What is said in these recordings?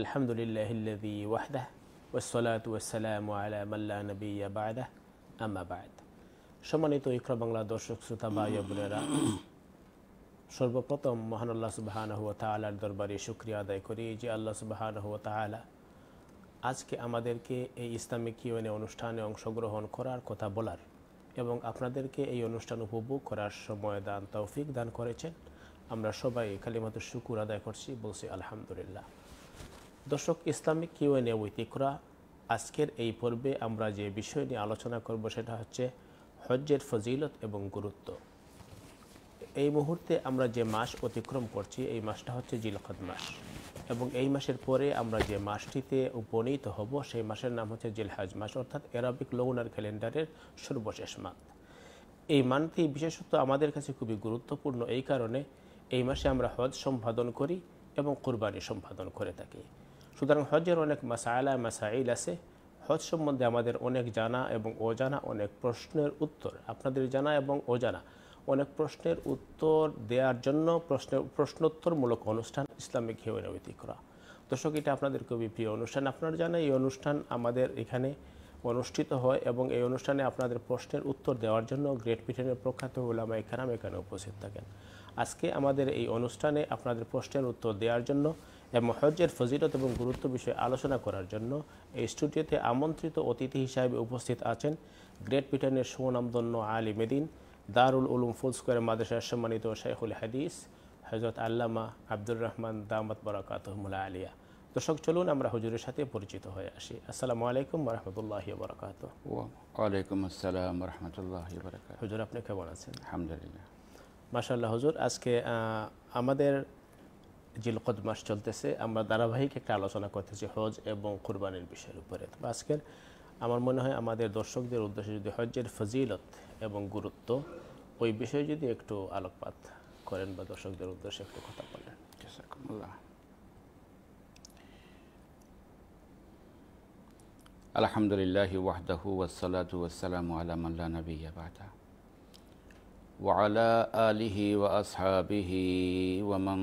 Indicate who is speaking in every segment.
Speaker 1: আলহামদুলিল্লাহিল্লাদি ওয়াহদাহ ওসলাত আলা মাল্লা সম্মানিত ইকরা বাংলা দর্শক শ্রোতা বায়বনেরা সর্বপ্রথম মহান আল্লাহ সুবাহান হুয়া তালার দরবারে শুক্রিয়া আদায় করি যে আল্লাহ সুবাহান হুয়া তালা আজকে আমাদেরকে এই ইসলামিক ইউএনএ অনুষ্ঠানে অংশগ্রহণ করার কথা বলার এবং আপনাদেরকে এই অনুষ্ঠান উপভোগ করার সময় দান তৌফিক দান করেছেন আমরা সবাই কালিমাতুর শুকুর আদায় করছি বলছি আলহামদুলিল্লাহ দর্শক ইসলামিক কিউ এন এ আজকের এই পর্বে আমরা যে বিষয় নিয়ে আলোচনা করব সেটা হচ্ছে হজ্জের ফজিলত এবং গুরুত্ব এই মুহূর্তে আমরা যে মাস অতিক্রম করছি এই মাসটা হচ্ছে জিলকদ মাস এবং এই মাসের পরে আমরা যে মাসটিতে উপনীত হব সেই মাসের নাম হচ্ছে জিলহাজ মাস অর্থাৎ অ্যারাবিক লৌনার ক্যালেন্ডারের সর্বশেষ মান্থ এই মানটি বিশেষত আমাদের কাছে খুবই গুরুত্বপূর্ণ এই কারণে এই মাসে আমরা হজ সম্পাদন করি এবং কোরবানি সম্পাদন করে থাকি সুতরাং হজের অনেক মাসায়লা মাসাইল আছে হজ সম্বন্ধে আমাদের অনেক জানা এবং অজানা অনেক প্রশ্নের উত্তর আপনাদের জানা এবং অজানা অনেক প্রশ্নের উত্তর দেওয়ার জন্য প্রশ্নের প্রশ্নোত্তরমূলক অনুষ্ঠান ইসলামিক হেউরাবিতি করা দর্শক এটা আপনাদের খুবই প্রিয় অনুষ্ঠান আপনারা জানেন এই অনুষ্ঠান আমাদের এখানে অনুষ্ঠিত হয় এবং এই অনুষ্ঠানে আপনাদের প্রশ্নের উত্তর দেওয়ার জন্য গ্রেট ব্রিটেনের প্রখ্যাত ওলামা এখানাম এখানে উপস্থিত থাকেন আজকে আমাদের এই অনুষ্ঠানে আপনাদের প্রশ্নের উত্তর দেওয়ার জন্য এবং হজ্জের ফজিলত এবং গুরুত্ব বিষয়ে আলোচনা করার জন্য এই স্টুডিওতে আমন্ত্রিত অতিথি হিসাবে উপস্থিত আছেন গ্রেট ব্রিটেনের সুনামদন্য আলী মেদিন দারুল উলুম ফুল স্কোয়ার মাদ্রাসার সম্মানিত শেখুল হাদিস হজরত আল্লামা আব্দুর রহমান দামত বরাকাতহমুল্লা আলিয়া দর্শক চলুন আমরা হুজুরের সাথে পরিচিত হয়ে আসি আসসালামু আলাইকুম রহমতুল্লাহ বরাকাত
Speaker 2: ওয়ালাইকুম আসসালাম রহমতুল্লাহ হুজুর আপনি কেমন আছেন আলহামদুলিল্লাহ আল্লাহ
Speaker 1: হুজুর আজকে আমাদের জিলকদ মাস চলতেছে আমরা ধারাবাহিক একটা আলোচনা করতেছি হজ এবং কোরবানির বিষয়ের উপরে তো আজকের আমার মনে হয় আমাদের দর্শকদের উদ্দেশ্যে যদি হজ্জের ফজিলত এবং গুরুত্ব ওই বিষয়ে যদি একটু আলোকপাত করেন বা দর্শকদের উদ্দেশ্যে একটু কথা বলেন
Speaker 2: আলহামদুলিল্লাহ ওয়াহদাহু ওয়াসালাতু ওয়াসালামু আলা মাল্লা নবী বাদা وعلى آله وأصحابه ومن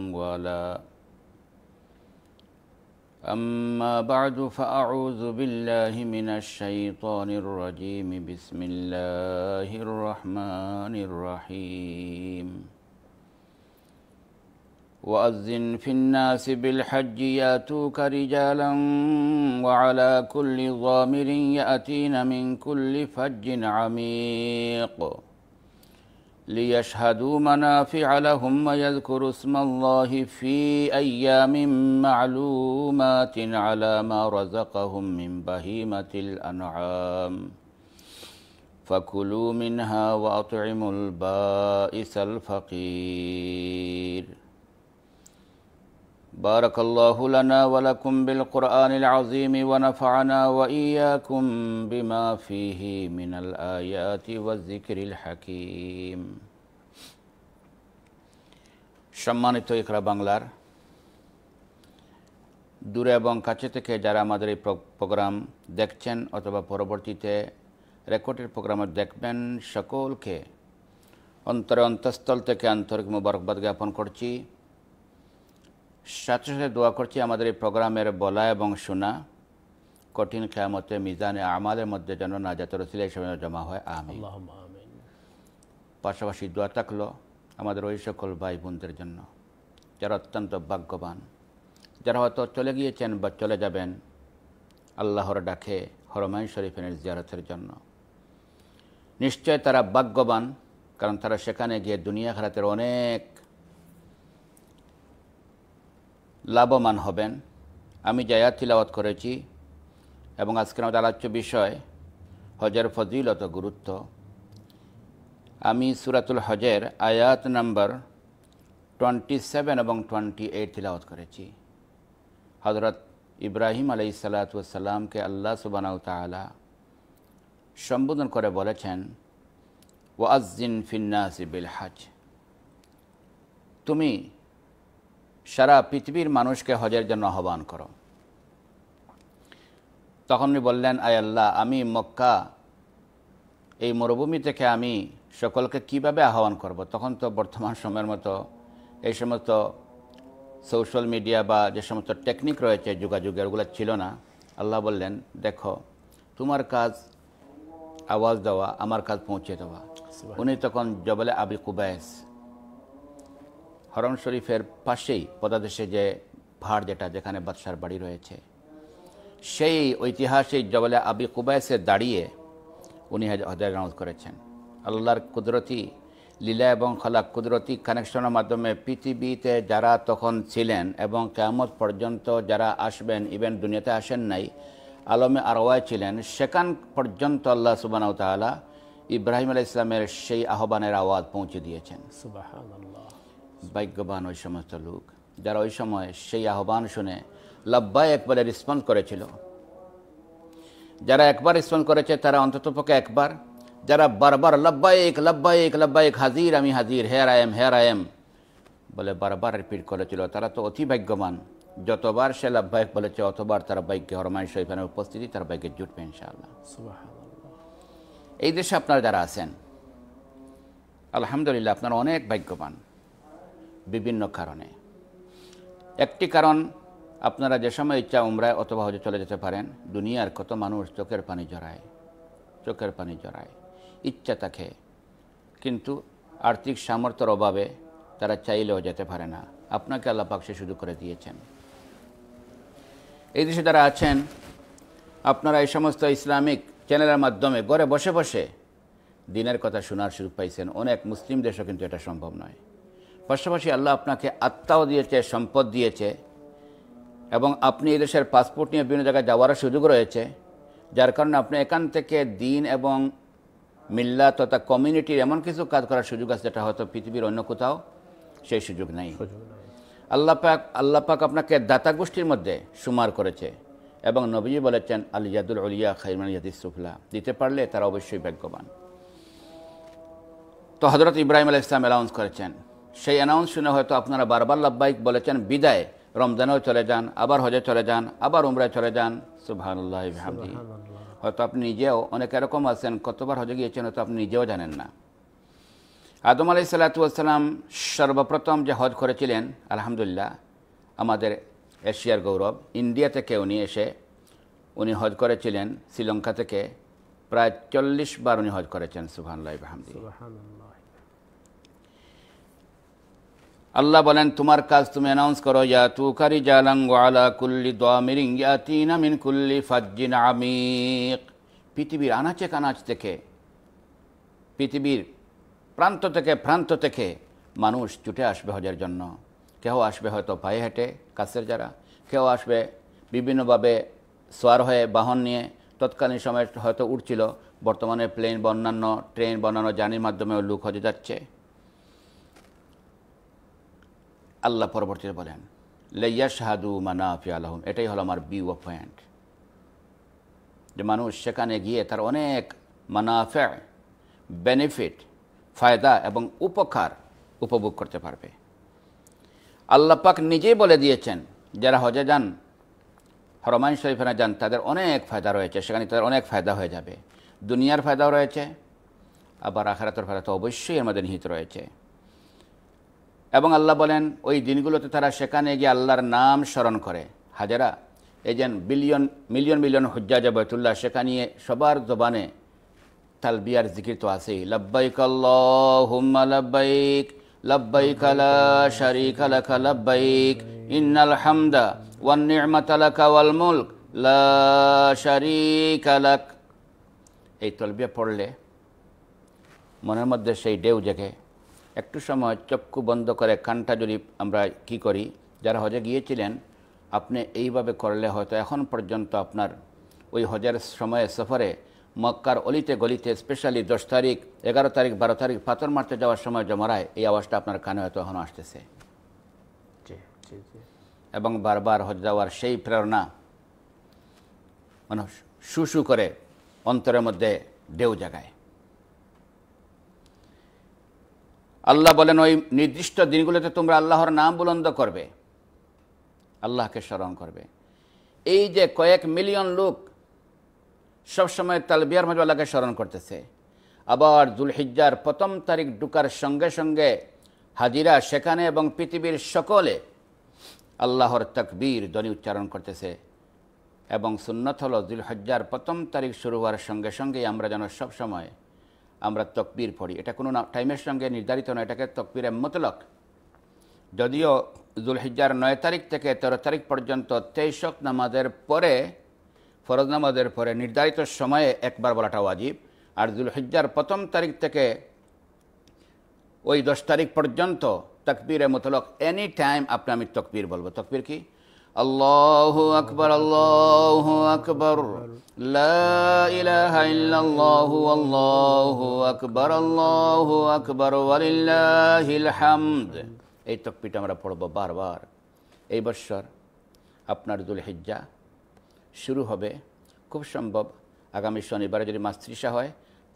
Speaker 2: أما بعد فأعوذ بالله من الشيطان الرجيم بسم الله الرحمن الرحيم وأذن في الناس بالحج ياتوك رجالا وعلى كل ضامر يأتين من كل فج عميق ليشهدوا منافع لهم ويذكروا اسم الله في أيام معلومات على ما رزقهم من بهيمة الأنعام فكلوا منها وأطعموا البائس الفقير بارك الله لنا ولكم بالقرآن العظيم ونفعنا وإياكم بما فيه من الآيات والذكر الحكيم সম্মানিত ইকরা বাংলার দূরে এবং কাছে থেকে যারা আমাদের এই প্রোগ্রাম দেখছেন অথবা পরবর্তীতে রেকর্ডের প্রোগ্রামে দেখবেন সকলকে অন্তরে অন্তঃস্থল থেকে আন্তরিক মোবারকবাদ জ্ঞাপন করছি সাথে সাথে দোয়া করছি আমাদের এই প্রোগ্রামের বলা এবং শোনা কঠিন খেয়ামতে মিজানে আমাদের মধ্যে যেন না যাতে রসিলা হিসেবে জমা হয় আমি পাশাপাশি দোয়া থাকলো আমাদের ওই সকল ভাই বোনদের জন্য যারা অত্যন্ত ভাগ্যবান যারা হয়তো চলে গিয়েছেন বা চলে যাবেন আল্লাহর ডাকে হরমাই শরীফের জিয়ারতের জন্য নিশ্চয় তারা ভাগ্যবান কারণ তারা সেখানে গিয়ে দুনিয়া খেলাতে অনেক লাভবান হবেন আমি জায়াত তিলাওয়াত করেছি এবং আজকে আমাদের আলোচ্য বিষয় হজের ফজিলত গুরুত্ব আমি সুরাতুল হজের আয়াত নাম্বার টোয়েন্টি সেভেন এবং টোয়েন্টি এইট তিলাওয়াত করেছি হজরত ইব্রাহিম আলাই সালাতামকে আল্লাহ সুবানাউ তালা সম্বোধন করে বলেছেন ওয়াজিন ফিন্নাসি বিল হাজ তুমি সারা পৃথিবীর মানুষকে হজের জন্য আহ্বান করো তখন উনি বললেন আয় আল্লাহ আমি মক্কা এই মরুভূমি থেকে আমি সকলকে কিভাবে আহ্বান করব। তখন তো বর্তমান সময়ের মতো এই সমস্ত সোশ্যাল মিডিয়া বা যে সমস্ত টেকনিক রয়েছে যোগাযোগের ওগুলো ছিল না আল্লাহ বললেন দেখো তোমার কাজ আওয়াজ দেওয়া আমার কাজ পৌঁছে দেওয়া উনি তখন জবলে আবি কুবায়স হরম শরীফের পাশেই পদাদেশে যে ভাড় যেটা যেখানে বাদশার বাড়ি রয়েছে সেই ঐতিহাসিক জবলে আবি কুবায়সে দাঁড়িয়ে উনি হজারাউজ করেছেন আল্লাহর কুদরতি লীলা এবং খলা কুদরতি কানেকশনের মাধ্যমে পৃথিবীতে যারা তখন ছিলেন এবং কেমত পর্যন্ত যারা আসবেন ইভেন দুনিয়াতে আসেন নাই আলমে আরওয়ায় ছিলেন সেখান পর্যন্ত আল্লাহ সুবানাউ ইব্রাহিম আলাহ ইসলামের সেই আহ্বানের আওয়াজ পৌঁছে দিয়েছেন সুবাহ ভাগ্যবান ওই সমস্ত লোক যারা ওই সময় সেই আহ্বান শুনে লাব্বায় একবারে রেসপন্স করেছিল যারা একবার রেসপন্স করেছে তারা অন্তত পক্ষে একবার যারা বারবার লব্বায়েক লব্বায়েক লব্বায়েক হাজির আমি হাজির here I am here I am বলে বারবার রিপিট করেছিল তারা তো অতি ভাগ্যবান যতবার সে লাভবায়ক বলেছে অতবার তার বাইকে হরমায় শৈফানের উপস্থিতি তার বাইকে জুটবে ইনশাআল্লাহ এই দেশে আপনারা যারা আছেন আলহামদুলিল্লাহ আপনারা অনেক ভাগ্যবান বিভিন্ন কারণে একটি কারণ আপনারা যে সময় ইচ্ছা উমরায় অথবা হজে চলে যেতে পারেন দুনিয়ার কত মানুষ চোখের পানি জড়ায় চোখের পানি জড়ায় ইচ্ছা থাকে কিন্তু আর্থিক সামর্থ্যের অভাবে তারা চাইলেও যেতে পারে না আপনাকে আল্লাপাক সে শুধু করে দিয়েছেন এই দেশে যারা আছেন আপনারা এই সমস্ত ইসলামিক চ্যানেলের মাধ্যমে ঘরে বসে বসে দিনের কথা শোনার সুযোগ পাইছেন অনেক মুসলিম দেশও কিন্তু এটা সম্ভব নয় পাশাপাশি আল্লাহ আপনাকে আত্মাও দিয়েছে সম্পদ দিয়েছে এবং আপনি এদেশের পাসপোর্ট নিয়ে বিভিন্ন জায়গায় যাওয়ার সুযোগ রয়েছে যার কারণে আপনি এখান থেকে দিন এবং মিল্লা তথা কমিউনিটির এমন কিছু কাজ করার সুযোগ আছে যেটা হয়তো পৃথিবীর অন্য কোথাও সেই সুযোগ নেই আল্লাহ পাক আল্লাহ পাক আপনাকে দাতা গোষ্ঠীর মধ্যে সুমার করেছে এবং নবীজি বলেছেন আলিয়াদুল উলিয়া খাইমান সুফলা দিতে পারলে তারা অবশ্যই ভাগ্যবান তো হজরত ইব্রাহিম আল ইসলাম অ্যালাউন্স করেছেন সেই অ্যানাউন্স শুনে হয়তো আপনারা বারবার লাভবাহিক বলেছেন বিদায় রমজানেও চলে যান আবার হজে চলে যান আবার উমরায় চলে যান সুবাহানুল্লাহ হয়তো আপনি নিজেও অনেক এরকম আছেন কতবার হজে গিয়েছেন হয়তো আপনি নিজেও জানেন না আদম আলি সাল্লাতুয়াসাল্লাম সর্বপ্রথম যে হজ করেছিলেন আলহামদুলিল্লাহ আমাদের এশিয়ার গৌরব ইন্ডিয়া থেকে উনি এসে উনি হজ করেছিলেন শ্রীলঙ্কা থেকে প্রায় চল্লিশ বার উনি হজ করেছেন সুভানুল্লাহ হামদি আল্লাহ বলেন তোমার কাজ তুমি অ্যানাউন্স করো ইয়া তু কারি জালাঙ্গ আলা কুল্লি দোয়ামিরিং ইয়া তিন আমিন কুল্লি ফাজ্জিন আমিক পৃথিবীর আনাচে কানাচ থেকে পৃথিবীর প্রান্ত থেকে প্রান্ত থেকে মানুষ ছুটে আসবে হজের জন্য কেউ আসবে হয়তো পায়ে হেঁটে কাছের যারা কেউ আসবে বিভিন্নভাবে সোয়ার হয়ে বাহন নিয়ে তৎকালীন সময় হয়তো উঠছিল বর্তমানে প্লেন বন্যান্য অন্যান্য ট্রেন বন্যান্য জানির মাধ্যমেও লুক হজে যাচ্ছে আল্লাহ পরবর্তীতে বলেন লাইয়া শাহাদু মানাফি আলহম এটাই হলো আমার বিউ অফ পয়েন্ট যে মানুষ সেখানে গিয়ে তার অনেক মানাফে বেনিফিট ফায়দা এবং উপকার উপভোগ করতে পারবে আল্লাহ পাক নিজেই বলে দিয়েছেন যারা হজে যান হরমান শরীফেনা যান তাদের অনেক ফায়দা রয়েছে সেখানে তাদের অনেক ফায়দা হয়ে যাবে দুনিয়ার ফায়দাও রয়েছে আবার আখারাতের ফায়দা তো অবশ্যই আমাদের নিহিত রয়েছে এবং আল্লাহ বলেন ওই দিনগুলোতে তারা সেখানে গিয়ে আল্লাহর নাম স্মরণ করে হাজারা এই যেন বিলিয়ন মিলিয়ন মিলিয়ন হজ্জাজা বয়তুল্লাহ সেখানে সবার জবানে তালবিয়ার জিকির তো আছেই লব্বাইক আল্লাহুম্মা লব্বাইক লব্বাইক লা শারীকা লাকা লব্বাইক ইন্নাল হামদা ওয়ান নি'মাতা লাকা ওয়াল মুলক লা শারীকা লাক এই তলবিয়া পড়লে মনের মধ্যে সেই ডেউ জেগে একটু সময় চক্ষু বন্ধ করে কানটা যদি আমরা কি করি যারা হজে গিয়েছিলেন আপনি এইভাবে করলে হয়তো এখন পর্যন্ত আপনার ওই হজের সময়ে সফরে মক্কার অলিতে গলিতে স্পেশালি দশ তারিখ এগারো তারিখ বারো তারিখ পাথর মারতে যাওয়ার সময় জমারায় এই আওয়াজটা আপনার কানে হয়তো এখনও আসতেছে এবং বারবার হজ যাওয়ার সেই প্রেরণা মানুষ শু শু করে অন্তরের মধ্যে ঢেউ জাগায় আল্লাহ বলেন ওই নির্দিষ্ট দিনগুলোতে তোমরা আল্লাহর নাম বুলন্দ করবে আল্লাহকে স্মরণ করবে এই যে কয়েক মিলিয়ন লোক সবসময় তালবিয়ার মাঝে আল্লাহকে স্মরণ করতেছে আবার জুলহিজ্জার প্রথম তারিখ ডুকার সঙ্গে সঙ্গে হাজিরা সেখানে এবং পৃথিবীর সকলে আল্লাহর তকবীর ধ্বনি উচ্চারণ করতেছে এবং সুন্নত হল জুলহজ্জার প্রথম তারিখ শুরু হওয়ার সঙ্গে সঙ্গেই আমরা যেন সবসময় আমরা তকবির পড়ি এটা কোনো টাইমের সঙ্গে নির্ধারিত নয় এটাকে তকবির মতলক যদিও জুলহিজ্জার নয় তারিখ থেকে তেরো তারিখ পর্যন্ত তেইশক নামাজের পরে ফরজ নামাজের পরে নির্ধারিত সময়ে একবার বলাটা ওয়াজিব আর জুলহিজ্জার প্রথম তারিখ থেকে ওই দশ তারিখ পর্যন্ত তকবীরে মতলক এনি টাইম আপনি আমি তকবীর বলবো তকবীর কি আল্লাহ আকবর আল্লাহ আকবর আল্লাহ আকবর আল্লাহ আকবর হামদ এই তকপিটা আমরা পড়ব বারবার এই বৎসর আপনার দুল হিজ্জা শুরু হবে খুব সম্ভব আগামী শনিবারে যদি মাস তৃষা হয়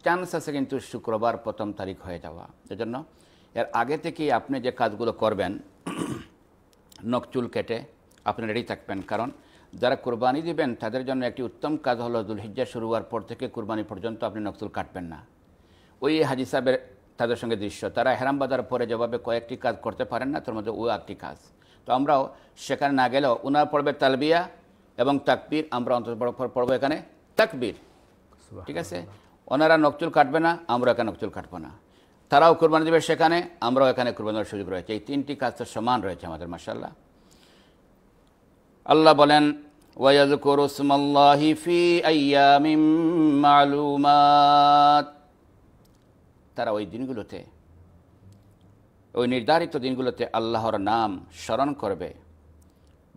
Speaker 2: চান্স আছে কিন্তু শুক্রবার প্রথম তারিখ হয়ে যাওয়া এজন্য এর আগে থেকেই আপনি যে কাজগুলো করবেন নখ চুল কেটে আপনি রেডি থাকবেন কারণ যারা কোরবানি দিবেন তাদের জন্য একটি উত্তম কাজ হলো দুলহিজ্জা শুরু হওয়ার পর থেকে কোরবানি পর্যন্ত আপনি নকসুল কাটবেন না ওই হাজি সাহেবের তাদের সঙ্গে দৃশ্য তারা হেরাম বাজার পরে যেভাবে কয়েকটি কাজ করতে পারেন না তার মধ্যে ও একটি কাজ তো আমরাও সেখানে না গেলেও ওনার পর্বে তালবিয়া এবং তাকবীর আমরা অন্তত পড়বো এখানে তাকবীর ঠিক আছে ওনারা নকচুল কাটবে না আমরা এখানে নকচুল কাটবো না তারাও কোরবানি দেবে সেখানে আমরাও এখানে কুরবানির সুযোগ রয়েছে এই তিনটি কাজ তো সমান রয়েছে আমাদের মাসাল্লাহ আল্লাহ বলেন মালুমাত তারা ওই দিনগুলোতে ওই নির্ধারিত দিনগুলোতে আল্লাহর নাম স্মরণ করবে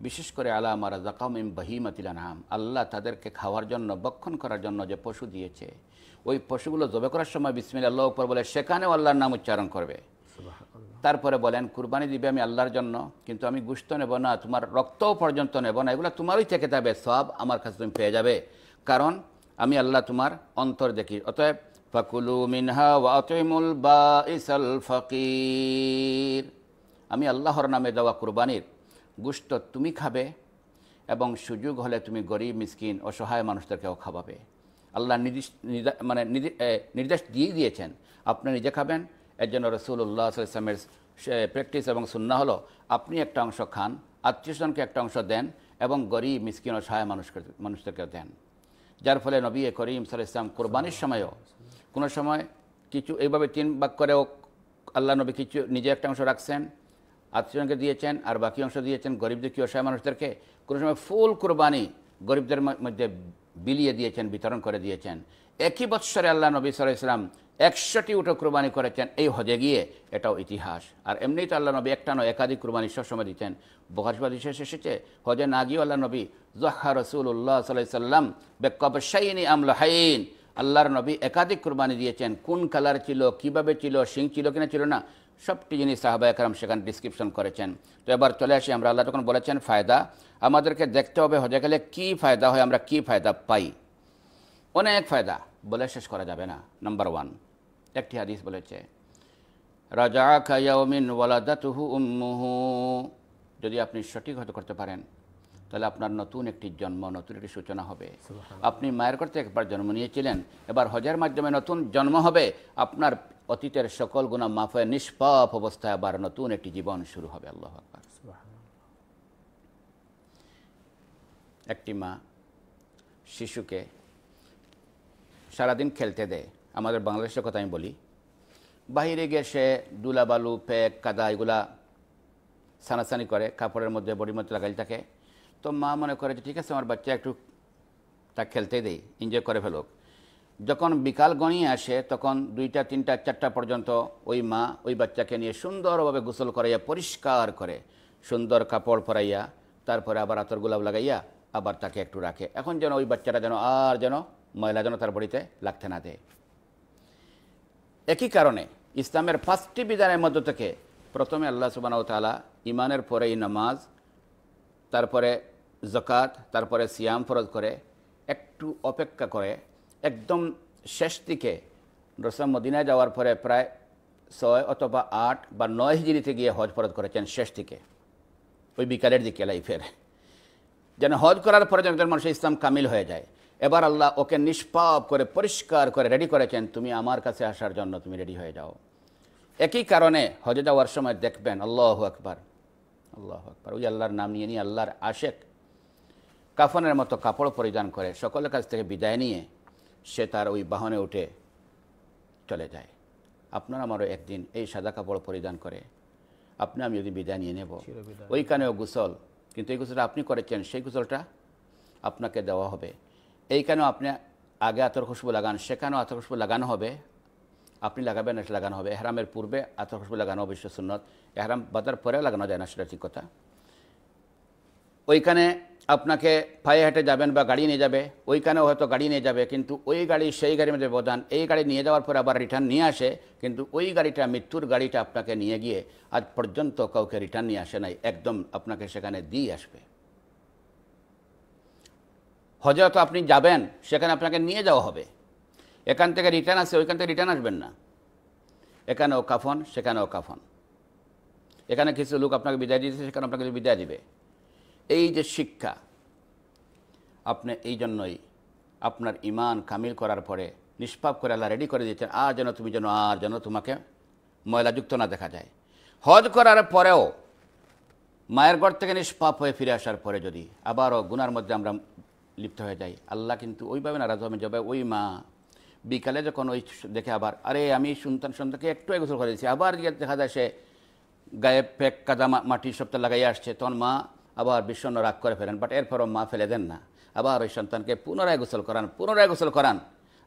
Speaker 2: বিশেষ করে আলা মারা জাকাউমিম বাহিমাতিলা নাম আল্লাহ তাদেরকে খাওয়ার জন্য বক্ষণ করার জন্য যে পশু দিয়েছে ওই পশুগুলো জবে করার সময় বিসমিল্লা আল্লাহ বলে সেখানেও আল্লাহর নাম উচ্চারণ করবে তারপরে বলেন কুরবানি দিবে আমি আল্লাহর জন্য কিন্তু আমি গুস্ত নেব না তোমার রক্ত পর্যন্ত নেব না এগুলো তোমারই থেকে যাবে সব আমার কাছে তুমি পেয়ে যাবে কারণ আমি আল্লাহ তোমার অন্তর দেখি অতএব ফাকুলু মিনহা ওয়াতিমুল বা ইসাল ফকির আমি আল্লাহর নামে দেওয়া কুরবানির গুস্ত তুমি খাবে এবং সুযোগ হলে তুমি গরিব মিসকিন অসহায় মানুষদেরকেও খাওয়াবে আল্লাহ নির্দিষ্ট মানে নির্দেশ দিয়ে দিয়েছেন আপনি নিজে খাবেন এর জন্য রসুল্লাহ ইসলামের প্র্যাকটিস এবং সুন্না হলো আপনি একটা অংশ খান আত্মীয়জনকে একটা অংশ দেন এবং গরিব মিসকিন ও সহায় মানুষকে মানুষদেরকে দেন যার ফলে নবী করিম সাল ইসলাম কোরবানির সময়ও কোনো সময় কিছু এইভাবে তিন বাক করেও আল্লাহ নবী কিছু নিজে একটা অংশ রাখছেন আত্মীয়জনকে দিয়েছেন আর বাকি অংশ দিয়েছেন গরিবদের কি অসহায় মানুষদেরকে কোনো সময় ফুল কোরবানি গরিবদের মধ্যে বিলিয়ে দিয়েছেন বিতরণ করে দিয়েছেন একই বৎসরে আল্লাহ নবী সাল ইসলাম একশোটি উঠো কুরবানি করেছেন এই হজে গিয়ে এটাও ইতিহাস আর এমনিই তো আল্লাহ নবী একটা নয় একাধিক কুরবানি সবসময় দিতেন বহাসবাদী শেষ এসেছে হজে না গিয়ে আল্লাহ নবী জহা রসুল্লাহ উল্লাহ সাল্লাম বেকবসাইনি আমলাহাইন আল্লাহর নবী একাধিক কুরবানি দিয়েছেন কোন কালার ছিল কিভাবে ছিল সিং ছিল কিনা ছিল না সবটি জিনিস সাহাবা একরম সেখানে ডিসক্রিপশন করেছেন তো এবার চলে আসি আমরা আল্লাহ তখন বলেছেন ফায়দা আমাদেরকে দেখতে হবে হজে গেলে কী ফায়দা হয় আমরা কী ফায়দা পাই অনেক ফায়দা বলে শেষ করা যাবে না নাম্বার ওয়ান একটি হাদিস বলেছে রাজা কায়াউমিন ওয়ালাদাতুহু উম্মুহু যদি আপনি সঠিক হতে করতে পারেন তাহলে আপনার নতুন একটি জন্ম নতুন একটি সূচনা হবে আপনি মায়ের করতে একবার জন্ম নিয়েছিলেন এবার হজের মাধ্যমে নতুন জন্ম হবে আপনার অতীতের সকল গুণা মাফে নিষ্পাপ অবস্থায় আবার নতুন একটি জীবন শুরু হবে আল্লাহ আকবর একটি মা শিশুকে সারাদিন খেলতে দেয় আমাদের বাংলাদেশের কথা আমি বলি বাহিরে গিয়ে সে দুলাবালু প্যাক কাদা এগুলা সানাসানি করে কাপড়ের মধ্যে বডির মধ্যে লাগাই থাকে তো মা মনে করে যে ঠিক আছে আমার বাচ্চা একটু তা খেলতে দেই এনজয় করে ফেলুক যখন বিকাল গণি আসে তখন দুইটা তিনটা চারটা পর্যন্ত ওই মা ওই বাচ্চাকে নিয়ে সুন্দরভাবে গোসল করাইয়া পরিষ্কার করে সুন্দর কাপড় পরাইয়া তারপরে আবার আতর গোলাপ লাগাইয়া আবার তাকে একটু রাখে এখন যেন ওই বাচ্চাটা যেন আর যেন ময়লা যেন তার বড়িতে লাগতে না দেয় একই কারণে ইসলামের পাঁচটি বিধানের মধ্য থেকে প্রথমে আল্লাহ সুবানাউ তালা ইমানের পরেই নামাজ তারপরে জকাত তারপরে সিয়াম ফরজ করে একটু অপেক্ষা করে একদম শেষ দিকে রসম মদিনায় যাওয়ার পরে প্রায় ছয় অথবা আট বা নয় হিজড়িতে গিয়ে হজ ফরজ করেছেন শেষ দিকে ওই বিকালের দিকে লাইফের যেন হজ করার পরে একজন মানুষের ইসলাম কামিল হয়ে যায় এবার আল্লাহ ওকে নিষ্পাপ করে পরিষ্কার করে রেডি করেছেন তুমি আমার কাছে আসার জন্য তুমি রেডি হয়ে যাও একই কারণে হজে যাওয়ার সময় দেখবেন আল্লাহ আকবার আল্লাহ আকবার ওই আল্লাহর নাম নিয়ে নিয়ে আল্লাহর আশেক কাফনের মতো কাপড় পরিধান করে সকলের কাছ থেকে বিদায় নিয়ে সে তার ওই বাহনে উঠে চলে যায় আপনার আমারও একদিন এই সাদা কাপড় পরিধান করে আপনি আমি যদি বিদায় নিয়ে নেব ওইখানেও গুসল কিন্তু এই গুসলটা আপনি করেছেন সেই গুসলটা আপনাকে দেওয়া হবে এইখানেও আপনি আগে আতর খুশবু লাগান সেখানেও আতর খুশবু লাগানো হবে আপনি লাগাবেন এটা লাগানো হবে এহরামের পূর্বে আতর খুশবু লাগানো অবশ্য সুন্নত এহরাম বাদার পরে লাগানো যায় না সেটা ঠিক কথা ওইখানে আপনাকে পায়ে হেঁটে যাবেন বা গাড়ি নিয়ে যাবে ওইখানেও হয়তো গাড়ি নিয়ে যাবে কিন্তু ওই গাড়ি সেই গাড়ির মধ্যে ব্যবধান এই গাড়ি নিয়ে যাওয়ার পরে আবার রিটার্ন নিয়ে আসে কিন্তু ওই গাড়িটা মৃত্যুর গাড়িটা আপনাকে নিয়ে গিয়ে আজ পর্যন্ত কাউকে রিটার্ন নিয়ে আসে নাই একদম আপনাকে সেখানে দিয়ে আসবে হজরত আপনি যাবেন সেখানে আপনাকে নিয়ে যাওয়া হবে এখান থেকে রিটার্ন আসে ওইখান থেকে রিটার্ন আসবেন না এখানেও কাফন সেখানেও কাফন এখানে কিছু লোক আপনাকে বিদায় দিয়েছে সেখানে আপনাকে বিদায় দিবে এই যে শিক্ষা আপনি এই জন্যই আপনার ইমান কামিল করার পরে নিষ্পাপ করে আল্লাহ রেডি করে দিয়েছেন আর যেন তুমি যেন আর যেন তোমাকে ময়লাযুক্ত না দেখা যায় হজ করার পরেও মায়ের ঘর থেকে নিষ্পাপ হয়ে ফিরে আসার পরে যদি আবারও গুনার মধ্যে আমরা লিপ্ত হয়ে যায় আল্লাহ কিন্তু ওইভাবে নারাজ হবেন যাবে ওই মা বিকালে যখন ওই দেখে আবার আরে আমি সন্তান সন্তানকে একটু গোসল করে দিয়েছি আবার গিয়ে দেখা যায় সে গায়ে পেক কাদা মাটি সপ্তাহ লাগাইয়ে আসছে তখন মা আবার বিষণ্ণ রাগ করে ফেলেন বাট এরপরও মা ফেলে দেন না আবার ওই সন্তানকে পুনরায় গোসল করান পুনরায় গোসল করান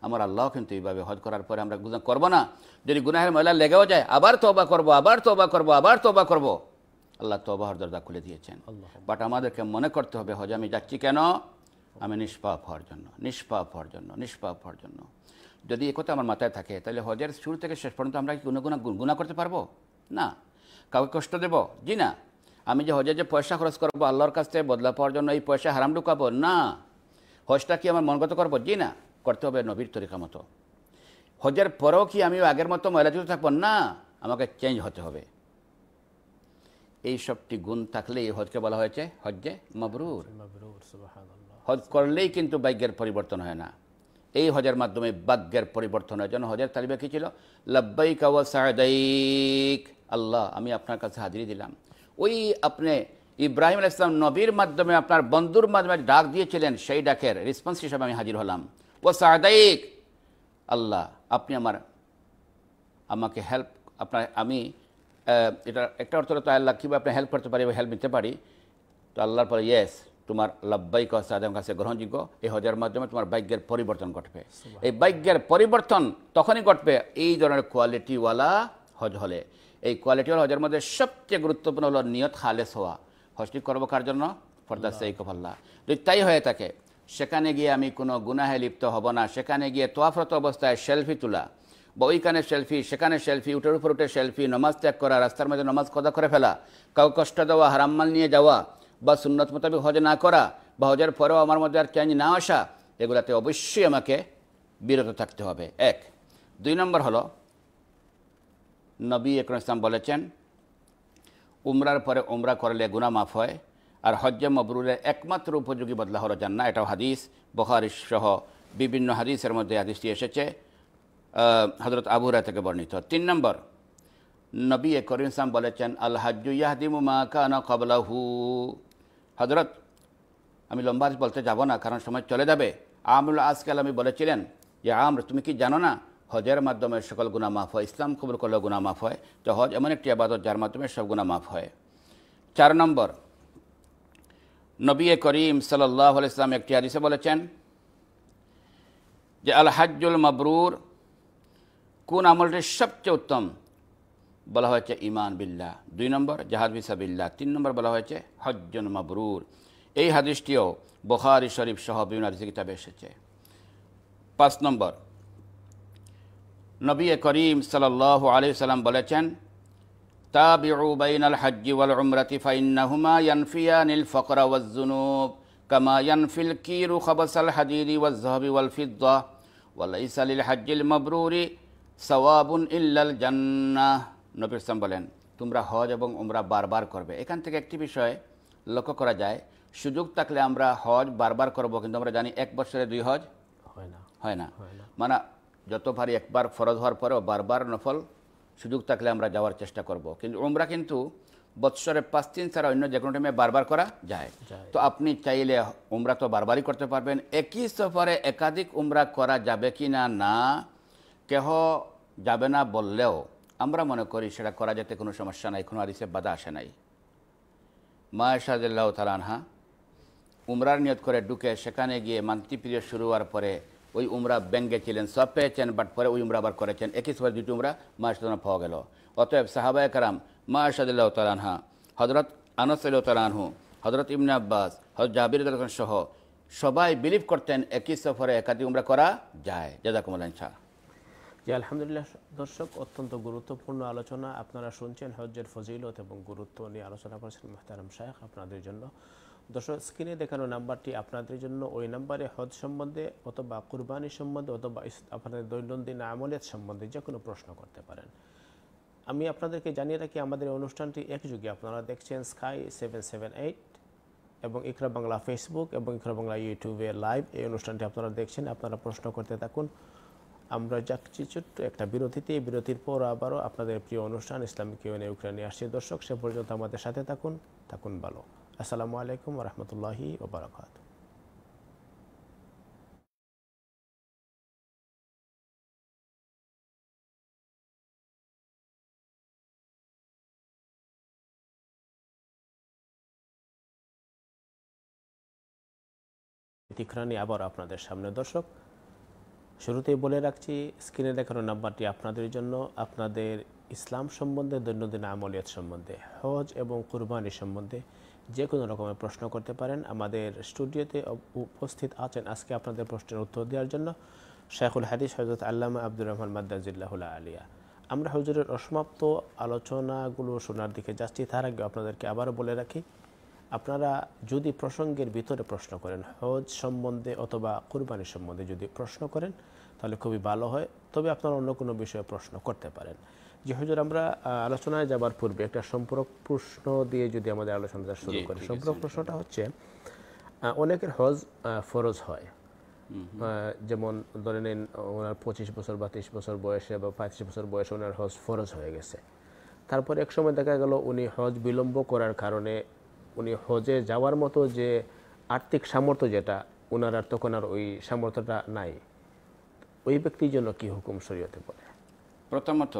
Speaker 2: আমার আল্লাহ কিন্তু এইভাবে হজ করার পরে আমরা গুণা করবো না যদি গুনাহের ময়লা লেগেও যায় আবার তবা করবো আবার তবা করবো আবার তবা করবো আল্লাহ তবাহর দরজা খুলে দিয়েছেন বাট আমাদেরকে মনে করতে হবে হজ আমি যাচ্ছি কেন আমি নিষ্পাপ হওয়ার জন্য নিষ্পাপ হওয়ার জন্য নিষ্পাপ হওয়ার জন্য যদি একথা আমার মাথায় থাকে তাহলে হজের শুরু থেকে শেষ পর্যন্ত আমরা কি কোনো গুণা করতে পারবো না কাউকে কষ্ট দেব জি না আমি যে হজের যে পয়সা খরচ করবো আল্লাহর কাছ থেকে বদলা পাওয়ার জন্য এই পয়সা হারাম ঢুকাবো না হজটা কি আমার মনগত করবো জি না করতে হবে নবীর তরিকা মতো হজের পরেও কি আমি আগের মতো ময়লাচিত থাকবো না আমাকে চেঞ্জ হতে হবে এই সবটি গুণ থাকলে এই হজকে বলা হয়েছে হজ্জে মবরুর হজ করলেই কিন্তু বাক্যের পরিবর্তন হয় না এই হজের মাধ্যমে বাক্যের পরিবর্তন হয় যেন হজের তালিবা কী ছিল লব্বাই কাওয়া সাহাদাইক আল্লাহ আমি আপনার কাছে হাজিরি দিলাম ওই আপনি ইব্রাহিম আল ইসলাম নবীর মাধ্যমে আপনার বন্ধুর মাধ্যমে ডাক দিয়েছিলেন সেই ডাকের রেসপন্স হিসাবে আমি হাজির হলাম ও সাহাদাইক আল্লাহ আপনি আমার আমাকে হেল্প আপনার আমি এটা একটা অর্থ তো আল্লাহ কীভাবে আপনি হেল্প করতে পারি বা হেল্প নিতে পারি তো আল্লাহর পরে ইয়েস তোমার লাভবাইক সাদাম কাছে গ্রহণযোগ্য এই হজার মাধ্যমে তোমার ভাগ্যের পরিবর্তন ঘটবে এই ভাগ্যের পরিবর্তন তখনই ঘটবে এই ধরনের কোয়ালিটিওয়ালা হজ হলে এই কোয়ালিটিওয়ালা হজের মধ্যে সবচেয়ে গুরুত্বপূর্ণ হলো নিয়ত খালেস হওয়া হজটি কর্ম কার জন্য ফর্দা সেইক যদি তাই হয়ে থাকে সেখানে গিয়ে আমি কোনো গুনাহে লিপ্ত হব না সেখানে গিয়ে তোয়াফরত অবস্থায় সেলফি তোলা বা ওইখানে সেলফি সেখানে সেলফি উঠের উপর উঠে সেলফি নমাজ ত্যাগ করা রাস্তার মধ্যে নমাজ কদা করে ফেলা কাউ কষ্ট দেওয়া হারাম্মাল নিয়ে যাওয়া বা সুন্নত মোতাবেক হজ না করা বা হজের পরেও আমার মধ্যে আর চেঞ্জ না আসা এগুলাতে অবশ্যই আমাকে বিরত থাকতে হবে এক দুই নম্বর হলো নবী একরম ইসলাম বলেছেন উমরার পরে উমরা করলে গুনা মাফ হয় আর হজ্জে মবরুরের একমাত্র উপযোগী বদলা হলো জান্না এটাও হাদিস বহারিস সহ বিভিন্ন হাদিসের মধ্যে হাদিসটি এসেছে হজরত আবুরা থেকে বর্ণিত তিন নম্বর নবী করিম ইসলাম বলেছেন আল্লাহ হাজ্জু ইয়াহদিমু মা কানা কবলাহু হজরত আমি লম্বা বলতে যাব না কারণ সময় চলে যাবে আমরুল আজকাল আমি বলেছিলেন যে আমর তুমি কি জানো না হজের মাধ্যমে সকল গুণা মাফ হয় ইসলাম কবুল করলে গুণা মাফ হয় তো হজ এমন একটি আবাদত যার মাধ্যমে সব গুণা মাফ হয় চার নম্বর নবী করিম সাল্লাহ ইসলাম একটি আদিসে বলেছেন যে আল হাজুল মাবরুর কোন আমলটি সবচেয়ে উত্তম বলা হয়েছে ইমান বিল্লাহ দুই নম্বর জাহাদ বিসাবিল্লাহ তিন নম্বর বলা হয়েছে হজ্জন মাবরুর এই হাদিসটিও বখারি শরীফ সহ বিভিন্ন হাদিস কিতাবে এসেছে পাঁচ নম্বর নবী করিম সাল আলি সাল্লাম বলেছেন তাবিউ বাইনাল হজ্জি ওয়াল উমরাতি ফাইন্নাহুমা ইয়ানফিয়ানিল ফকরা ওয়াজজুনুব কামা ইয়ানফিল কিরু খাবাসাল হাদিদি ওয়াজহাবি ওয়াল ফিদ্দা ওয়ালাইসা লিল হজ্জিল মাবরুরি সওয়াবুন ইল্লাল জান্নাহ নবী ইসলাম বলেন তোমরা হজ এবং উমরা বারবার করবে এখান থেকে একটি বিষয় লক্ষ্য করা যায় সুযোগ থাকলে আমরা হজ বারবার করব কিন্তু আমরা জানি এক বছরে দুই হজ হয় না হয় না মানে যত ভারি একবার ফরজ হওয়ার পরেও বারবার নফল সুযোগ থাকলে আমরা যাওয়ার চেষ্টা করব কিন্তু উমরা কিন্তু বৎসরে পাঁচ দিন ছাড়া অন্য যে কোনো টাইমে বারবার করা যায় তো আপনি চাইলে উমরা তো বারবারই করতে পারবেন একই সফরে একাধিক উমরা করা যাবে কি না না কেহ যাবে না বললেও আমরা মনে করি সেটা করা যেতে কোনো সমস্যা নাই কোনো আদিসে বাধা আসে নাই মা এরশাদুল্লাহ তালানহা উমরার নিয়ত করে ঢুকে সেখানে গিয়ে মান্তিপ্রিয় শুরু হওয়ার পরে ওই উমরা ব্যাঙ্গে ছিলেন সব পেয়েছেন বাট পরে ওই উমরা আবার করেছেন একই সময় দুটি উমরা মা এরশাদুল্লাহ পাওয়া গেল অতএব সাহাবায় কারাম মা এরশাদুল্লাহ তালানহা হজরত আনসল্লাহ তালানহু হজরত ইমনা আব্বাস হজরত জাহির সহ সবাই বিলিভ করতেন একই সফরে একাধিক উমরা করা যায় জাজাকুমুল্লাহ ইনশাআল্লাহ
Speaker 1: জি আলহামদুলিল্লাহ দর্শক অত্যন্ত গুরুত্বপূর্ণ আলোচনা আপনারা শুনছেন হজ্জের ফজিলত এবং গুরুত্ব নিয়ে আলোচনা করেছেন মাহতারাম শাহেখ আপনাদের জন্য দর্শক স্ক্রিনে দেখানো নাম্বারটি আপনাদের জন্য ওই নাম্বারে হজ সম্বন্ধে অথবা কুরবানি সম্বন্ধে অথবা আপনাদের দৈনন্দিন আমলের সম্বন্ধে যে কোনো প্রশ্ন করতে পারেন আমি আপনাদেরকে জানিয়ে রাখি আমাদের অনুষ্ঠানটি একযোগে আপনারা দেখছেন স্কাই সেভেন সেভেন এইট এবং ইকরা বাংলা ফেসবুক এবং ইকরা বাংলা ইউটিউবে লাইভ এই অনুষ্ঠানটি আপনারা দেখছেন আপনারা প্রশ্ন করতে থাকুন আমরা যাচ্ছি ছোট্ট একটা বিরতিতে বিরতির পর আবারও আপনাদের প্রিয় অনুষ্ঠান ইসলামিক ইউনিয়ন ইউক্রেনে আসছে দর্শক সে পর্যন্ত আমাদের সাথে থাকুন থাকুন ভালো আসসালামু আলাইকুম রহমতুল্লাহি ওবরাকাত তিখরানি আবার আপনাদের সামনে দর্শক শুরুতেই বলে রাখছি স্ক্রিনে দেখানো নাম্বারটি আপনাদের জন্য আপনাদের ইসলাম সম্বন্ধে দৈনন্দিন আমলিয়াত সম্বন্ধে হজ এবং কুরবানি সম্বন্ধে যে কোনো রকমের প্রশ্ন করতে পারেন আমাদের স্টুডিওতে উপস্থিত আছেন আজকে আপনাদের প্রশ্নের উত্তর দেওয়ার জন্য শেখুল হাদিস হজরত আল্লামা আব্দুর রহমান মাদ্দাজিল্লাহুল্লা আলিয়া আমরা হজরের অসমাপ্ত আলোচনাগুলো শোনার দিকে যাচ্ছি তার আগে আপনাদেরকে আবারও বলে রাখি আপনারা যদি প্রসঙ্গের ভিতরে প্রশ্ন করেন হজ সম্বন্ধে অথবা কুরবানি সম্বন্ধে যদি প্রশ্ন করেন তাহলে খুবই ভালো হয় তবে আপনারা অন্য কোনো বিষয়ে প্রশ্ন করতে পারেন যে হজুর আমরা আলোচনায় যাবার পূর্বে একটা সম্পর্ক প্রশ্ন দিয়ে যদি আমাদের আলোচনাটা শুরু করি সম্পর্ক প্রশ্নটা হচ্ছে অনেকের হজ ফরজ হয় যেমন ধরে নিন ওনার পঁচিশ বছর বা তেইশ বছর বয়সে বা পঁয়ত্রিশ বছর বয়সে ওনার হজ ফরজ হয়ে গেছে তারপরে এক সময় দেখা গেল উনি হজ বিলম্ব করার কারণে উনি হজে যাওয়ার মতো যে আর্থিক সামর্থ্য যেটা ওনার আর তখন আর ওই সামর্থ্যটা নাই ওই ব্যক্তির জন্য কি হুকুম শরীয়তে পড়ে
Speaker 2: প্রথমত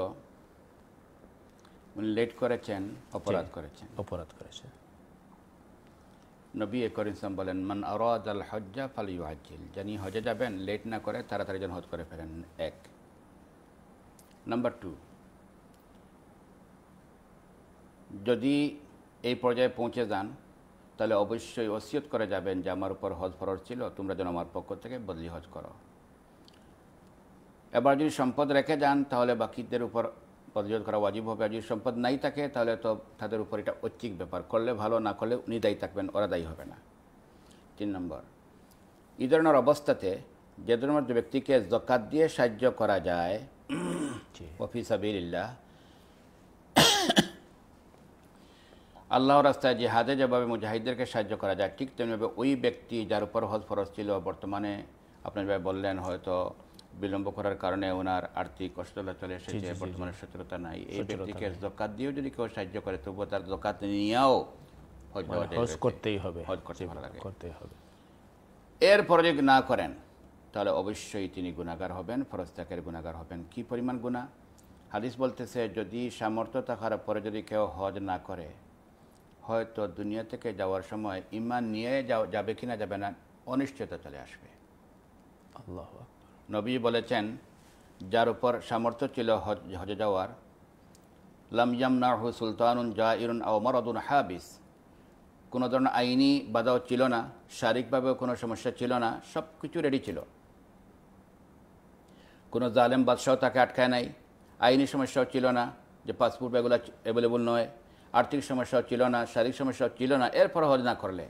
Speaker 2: উনি লেট করেছেন অপরাধ করেছেন
Speaker 1: অপরাধ করেছেন
Speaker 2: নবী করিম বলেন মান আরাদ আল হজ্জা ফাল ইউহাজ্জিল যিনি হজে যাবেন লেট না করে তাড়াতাড়ি যেন হজ করে ফেলেন এক নাম্বার টু যদি এই পর্যায়ে পৌঁছে যান তাহলে অবশ্যই ওসিয়ত করে যাবেন যে আমার উপর হজ ফরজ ছিল তোমরা যেন আমার পক্ষ থেকে বদলি হজ করো এবার যদি সম্পদ রেখে যান তাহলে বাকিদের উপর বদলিহজ করা ওয়াজিব হবে আর যদি সম্পদ নাই থাকে তাহলে তো তাদের উপর এটা ঐচ্ছিক ব্যাপার করলে ভালো না করলে উনি দায়ী থাকবেন ওরা দায়ী হবে না তিন নম্বর এই ধরনের অবস্থাতে যে ধরনের ব্যক্তিকে জকাত দিয়ে সাহায্য করা যায় অফিস অফিসাবিল্লাহ আল্লাহ রাস্তায় জিহাদে যেভাবে মুজাহিদদেরকে সাহায্য করা যায় ঠিক তেমনিভাবে ওই ব্যক্তি যার উপর হজ ফরজ ছিল বর্তমানে আপনার যেভাবে বললেন হয়তো বিলম্ব করার কারণে ওনার আর্থিক অসুস্থতা চলে এসেছে বর্তমানে সচেতনতা নাই এই ব্যক্তিকে জকাত দিয়েও যদি কেউ সাহায্য করে তবুও তার জকাত নিয়েও হজ মানে করতেই হবে হজ করতেই ভালো লাগে করতেই হবে এরপরে যদি না করেন তাহলে অবশ্যই তিনি গুণাগার হবেন ফরজতাকের গুণাগার হবেন কি পরিমাণ গুণা হাদিস বলতেছে যদি সামর্থ্য থাকার পরে যদি কেউ হজ না করে হয়তো দুনিয়া থেকে যাওয়ার সময় ইমান নিয়ে যাবে কি না যাবে না অনিশ্চয়তা চলে আসবে আল্লাহ নবী বলেছেন যার উপর সামর্থ্য ছিল হজে যাওয়ার লামজাম নাহু সুলতানুন জা ইরুন আউমারদুন হাবিস কোনো ধরনের আইনি বাধাও ছিল না শারীরিকভাবেও কোনো সমস্যা ছিল না সব কিছু রেডি ছিল কোনো জালেম বাদশাহ তাকে আটকায় নাই আইনি সমস্যাও ছিল না যে পাসপোর্ট এগুলো অ্যাভেলেবল নয় আর্থিক সমস্যা ছিল না শারীরিক সমস্যা ছিল না এরপর হজ না করলে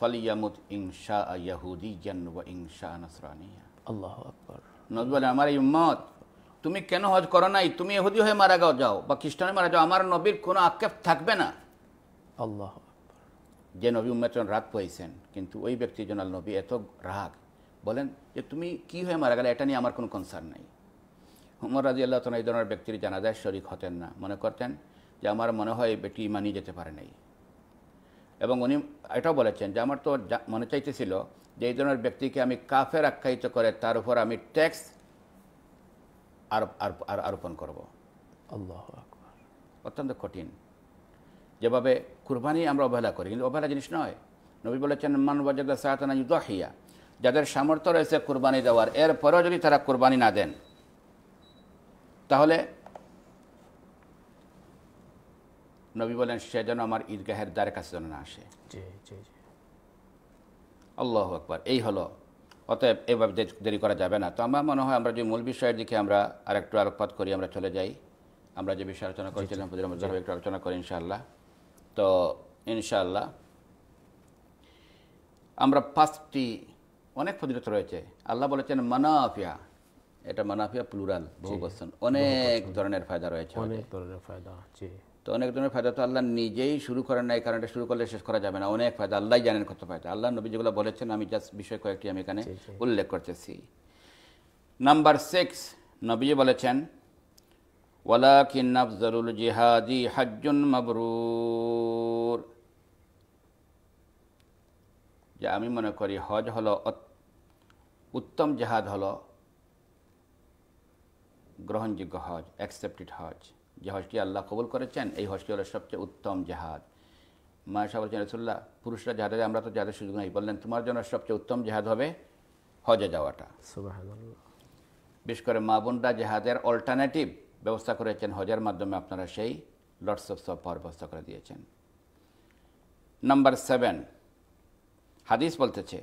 Speaker 2: ফালিয়ামুদ ইংসা ইয়াহুদি জানুবা ইংশা নাসরানিয়া আল্লাহ আকবর নজবুল আমার এই মত তুমি কেন হজ করো নাই তুমি এহুদি হয়ে মারা গাও যাও বা খ্রিস্টানে মারা যাও আমার নবীর কোনো আক্ষেপ থাকবে না আল্লাহ যে নবী উম্মেচন রাগ পেয়েছেন কিন্তু ওই ব্যক্তি জনাল নবী এত রাগ বলেন যে তুমি কি হয়ে মারা গেলে এটা নিয়ে আমার কোনো কনসার্ন নাই উমর রাজি আল্লাহ এই ধরনের ব্যক্তির জানাজায় শরিক হতেন না মনে করতেন যে আমার মনে হয় বেটি মানিয়ে যেতে পারে নাই এবং উনি এটাও বলেছেন যে আমার তো মনে চাইতেছিল যে এই ধরনের ব্যক্তিকে আমি কাফের আখ্যায়িত করে তার উপর আমি ট্যাক্স আরোপণ করব আল্লাহ অত্যন্ত কঠিন যেভাবে কুরবানি আমরা অবহেলা করি কিন্তু অবহেলা জিনিস নয় নবী বলেছেন মানবাজাদা সাহাতানা ইউদাহিয়া যাদের সামর্থ্য রয়েছে কোরবানি দেওয়ার এরপরেও যদি তারা কোরবানি না দেন তাহলে নবী বলেন সে যেন আমার ঈদগাহের দ্বারের কাছে যেন না আসে আল্লাহ আকবার এই হলো অতএব এভাবে দেরি করা যাবে না তো আমার মনে হয় আমরা যে মূল বিষয়ের দিকে আমরা আর একটু আলোকপাত করি আমরা চলে যাই আমরা যে বিষয়ে আলোচনা করেছিলাম একটু আলোচনা করি ইনশাআল্লাহ তো ইনশাআল্লাহ আমরা পাঁচটি অনেক ফজিলত রয়েছে আল্লাহ বলেছেন মানাফিয়া এটা মানাফিয়া প্লুরাল বহু বচন অনেক ধরনের ফায়দা রয়েছে
Speaker 1: অনেক ধরনের ফায়দা
Speaker 2: তো অনেক ধরনের ফায়দা তো আল্লাহ নিজেই শুরু করেন না এই কারণটা শুরু করলে শেষ করা যাবে না অনেক ফায়দা আল্লাহ জানেন কত ফায়দা আল্লাহ নবী যেগুলো বলেছেন আমি জাস্ট বিষয় কয়েকটি আমি এখানে উল্লেখ করতেছি নাম্বার সিক্স নবীজি বলেছেন ওয়ালাকিন জরুল জিহাদি হাজ্জুন মাবরুর যে আমি মনে করি হজ হলো উত্তম জেহাদ হলো গ্রহণযোগ্য হজ অ্যাকসেপ্টেড হজ যে হজটি আল্লাহ কবুল করেছেন এই হজটি হলো সবচেয়ে উত্তম জাহাজ মায়াশা বলছেন রসুল্লাহ পুরুষরা জাহাজে আমরা তো যাদের সুযোগ নাই বললেন তোমার জন্য সবচেয়ে উত্তম জাহাজ হবে হজে যাওয়াটা বিশেষ করে মা বোনরা জাহাজের অল্টারনেটিভ ব্যবস্থা করেছেন হজের মাধ্যমে আপনারা সেই লর্ডস অফ সব ব্যবস্থা করে দিয়েছেন নাম্বার সেভেন হাদিস বলতেছে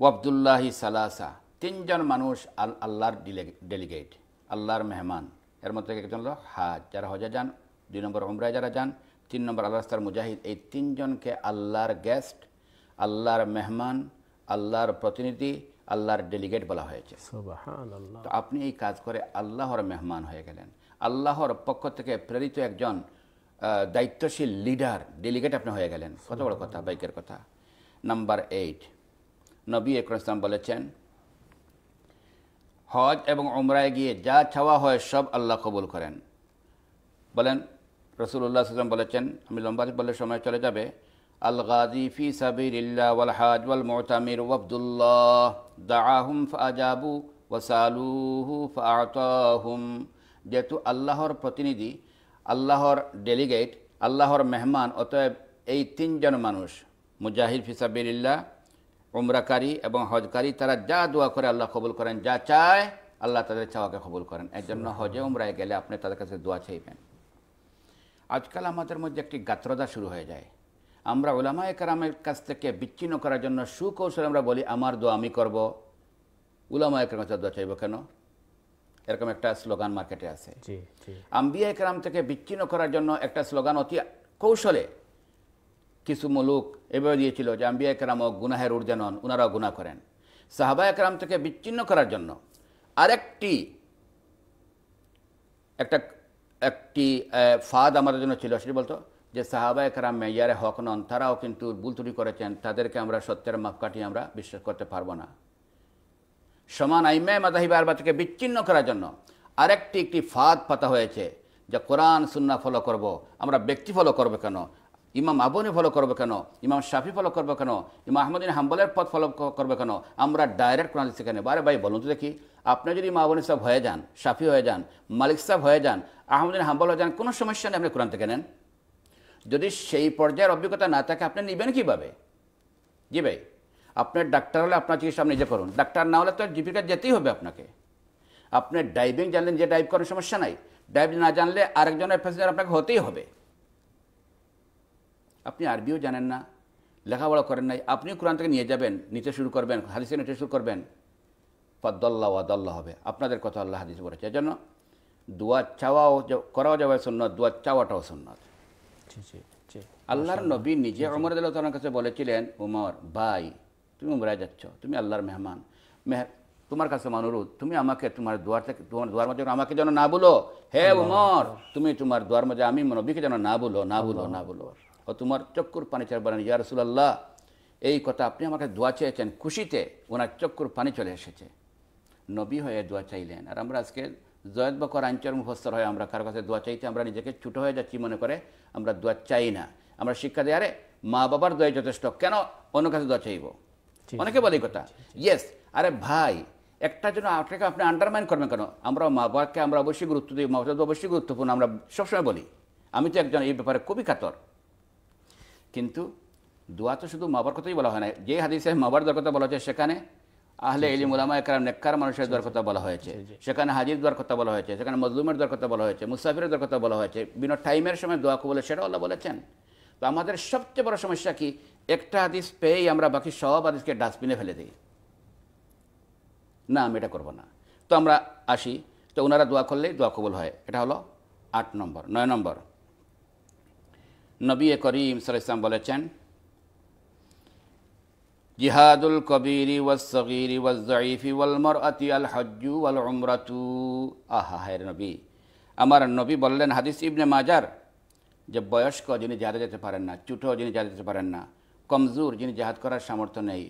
Speaker 2: ওয়াবদুল্লাহি সালাসা তিনজন মানুষ আল আল্লাহর ডেলিগেট আল্লাহর মেহমান এর মধ্যে একজন হলো হাজ যারা হজে যান দুই নম্বর উমরায় যারা যান তিন নম্বর আল্লাহ রাস্তার মুজাহিদ এই তিনজনকে আল্লাহর গেস্ট আল্লাহর মেহমান আল্লাহর প্রতিনিধি আল্লাহর ডেলিগেট বলা হয়েছে তো আপনি এই কাজ করে আল্লাহর মেহমান হয়ে গেলেন আল্লাহর পক্ষ থেকে প্রেরিত একজন দায়িত্বশীল লিডার ডেলিগেট আপনি হয়ে গেলেন কত বড় কথা বাইকের কথা নাম্বার এইট নবী একরম ইসলাম বলেছেন হজ এবং উমরায় গিয়ে যা ছাওয়া হয় সব আল্লাহ কবুল করেন বলেন রসুল্লাহ সাল্লাম বলেছেন আমি লম্বা বলে সময় চলে যাবে আল গাজী ফি ইল্লা ওয়াল হাজ ওয়াল মোতামির ওয়াবদুল্লাহ দাহুম ফাজাবু ওয়াসালুহু ফাতাহুম যেহেতু আল্লাহর প্রতিনিধি আল্লাহর ডেলিগেট আল্লাহর মেহমান অতএব এই তিনজন মানুষ মুজাহিদ ফিসাবিল্লা উমরাকারী এবং হজকারী তারা যা দোয়া করে আল্লাহ কবুল করেন যা চায় আল্লাহ তাদের চাওয়াকে কবুল করেন এর জন্য হজে উমরায় গেলে আপনি তাদের কাছে দোয়া চাইবেন আজকাল আমাদের মধ্যে একটি গাত্রতা শুরু হয়ে যায় আমরা ওলামা একরামের কাছ থেকে বিচ্ছিন্ন করার জন্য সুকৌশল আমরা বলি আমার দোয়া আমি করব উলামা কাছে দোয়া চাইব কেন এরকম একটা স্লোগান মার্কেটে আছে আম্বিয়া একরাম থেকে বিচ্ছিন্ন করার জন্য একটা স্লোগান অতি কৌশলে কিছু মুলুক এভাবে দিয়েছিল যে আম্বিয়া একরাম ও গুনাহের উর্জানন ওনারাও গুণা করেন সাহাবা একরাম থেকে বিচ্ছিন্ন করার জন্য আরেকটি একটা একটি ফাদ আমাদের জন্য ছিল সেটি বলতো যে সাহাবা একরাম মেয়ারে হক নন তারাও কিন্তু ভুল ত্রুটি করেছেন তাদেরকে আমরা সত্যের মাপকাঠি আমরা বিশ্বাস করতে পারবো না সমান আইমে মাদাহিব আরবা থেকে বিচ্ছিন্ন করার জন্য আরেকটি একটি ফাঁদ পাতা হয়েছে যে কোরআন সুন্না ফলো করব। আমরা ব্যক্তি ফলো করবো কেন ইমাম আবনে ফলো করবে কেন ইমাম শাফি ফলো করবে কেন ইমাম আহমদিন হাম্বলের পথ ফলো করবে কেন আমরা ডাইরেক্ট কোরআন হাদিস কেন বারে ভাই বলুন তো দেখি আপনি যদি ইমা আবনী সাহেব হয়ে যান শাফি হয়ে যান মালিক সাহেব হয়ে যান আহমদিন হাম্বল হয়ে যান কোনো সমস্যা নেই আপনি কোরআন থেকে নেন যদি সেই পর্যায়ের অভিজ্ঞতা না থাকে আপনি নেবেন কীভাবে জি ভাই আপনার ডাক্তার হলে আপনার চিকিৎসা আপনি নিজে করুন ডাক্তার না হলে তো জীবিকা যেতেই হবে আপনাকে আপনি ডাইভিং জানলেন যে ডাইভ করার সমস্যা নাই ডাইভ না জানলে আরেকজনের প্যাসেঞ্জার আপনাকে হতেই হবে আপনি আরবিও জানেন না লেখাপড়া করেন নাই আপনিও কোরআন থেকে নিয়ে যাবেন নিতে শুরু করবেন হাদিসে নিতে শুরু করবেন ফদ্দল্লা ওয়াদল্লা হবে আপনাদের কথা আল্লাহ হাদিস বলেছে এজন্য দোয়া চাওয়াও করাও যাবে সন্ন্যত দোয়া চাওয়াটাও সন্ন্যত আল্লাহর নবী নিজে অমর আদালতার কাছে বলেছিলেন উমর ভাই তুমি উমরায় যাচ্ছ তুমি আল্লাহর মেহমান মেহ তোমার কাছে অনুরোধ তুমি আমাকে তোমার দোয়ার থেকে তোমার দোয়ার মধ্যে আমাকে যেন না বলো হে উমর তুমি তোমার দোয়ার মধ্যে আমি নবীকে যেন না বলো না বলো না বলো ও তোমার চক্কর পানি ছাড়বানি ইয়া রসুলাল্লাহ এই কথা আপনি আমাকে দোয়া চেয়েছেন খুশিতে ওনার চক্কর পানি চলে এসেছে নবী হয়ে দোয়া চাইলেন আর আমরা আজকে জয়েদ বকর আঞ্চল মুখস্থর হয়ে আমরা কারো কাছে দোয়া চাইতে আমরা নিজেকে ছুটো হয়ে যাচ্ছি মনে করে আমরা দোয়া চাই না আমরা শিক্ষা দেয় আরে মা বাবার দোয়া যথেষ্ট কেন অন্য কাছে দোয়া চাইব অনেকে বলে কথা ইয়েস আরে ভাই একটা জন্য আপনাকে আপনি আন্ডারমাইন করবেন কেন আমরা মা বাবাকে আমরা অবশ্যই গুরুত্ব দিই মা বাবা অবশ্যই গুরুত্বপূর্ণ আমরা সবসময় বলি আমি তো একজন এই ব্যাপারে খুবই কাতর কিন্তু দোয়া তো শুধু মাবার কথাই বলা হয় না যে হাদিসে মাবার কথা বলা হয়েছে সেখানে আহলে ইলিম উলামা একরাম নেককার মানুষের দর কথা বলা হয়েছে সেখানে হাজির দর কথা বলা হয়েছে সেখানে মজলুমের দর কথা বলা হয়েছে মুসাফিরের দর কথা বলা হয়েছে বিভিন্ন টাইমের সময় দোয়া কবলে সেটা আল্লাহ বলেছেন তো আমাদের সবচেয়ে বড় সমস্যা কি একটা হাদিস পেয়েই আমরা বাকি সব হাদিসকে ডাস্টবিনে ফেলে দিই না আমি এটা করবো না তো আমরা আসি তো ওনারা দোয়া করলেই দোয়া কবল হয় এটা হলো আট নম্বর নয় নম্বর নবী করিম সালাম বলেছেন জিহাদুল কবিরি ওয়াসগিরি ওয়াজঈফি ওয়ালমর আতি আল হজ্জু আল উমরাতু আহা হায় নবী আমার নবী বললেন হাদিস ইবনে মাজার যে বয়স্ক যিনি জাহাজে যেতে পারেন না চুটো যিনি জাহাজে যেতে পারেন না কমজোর যিনি জাহাজ করার সামর্থ্য নেই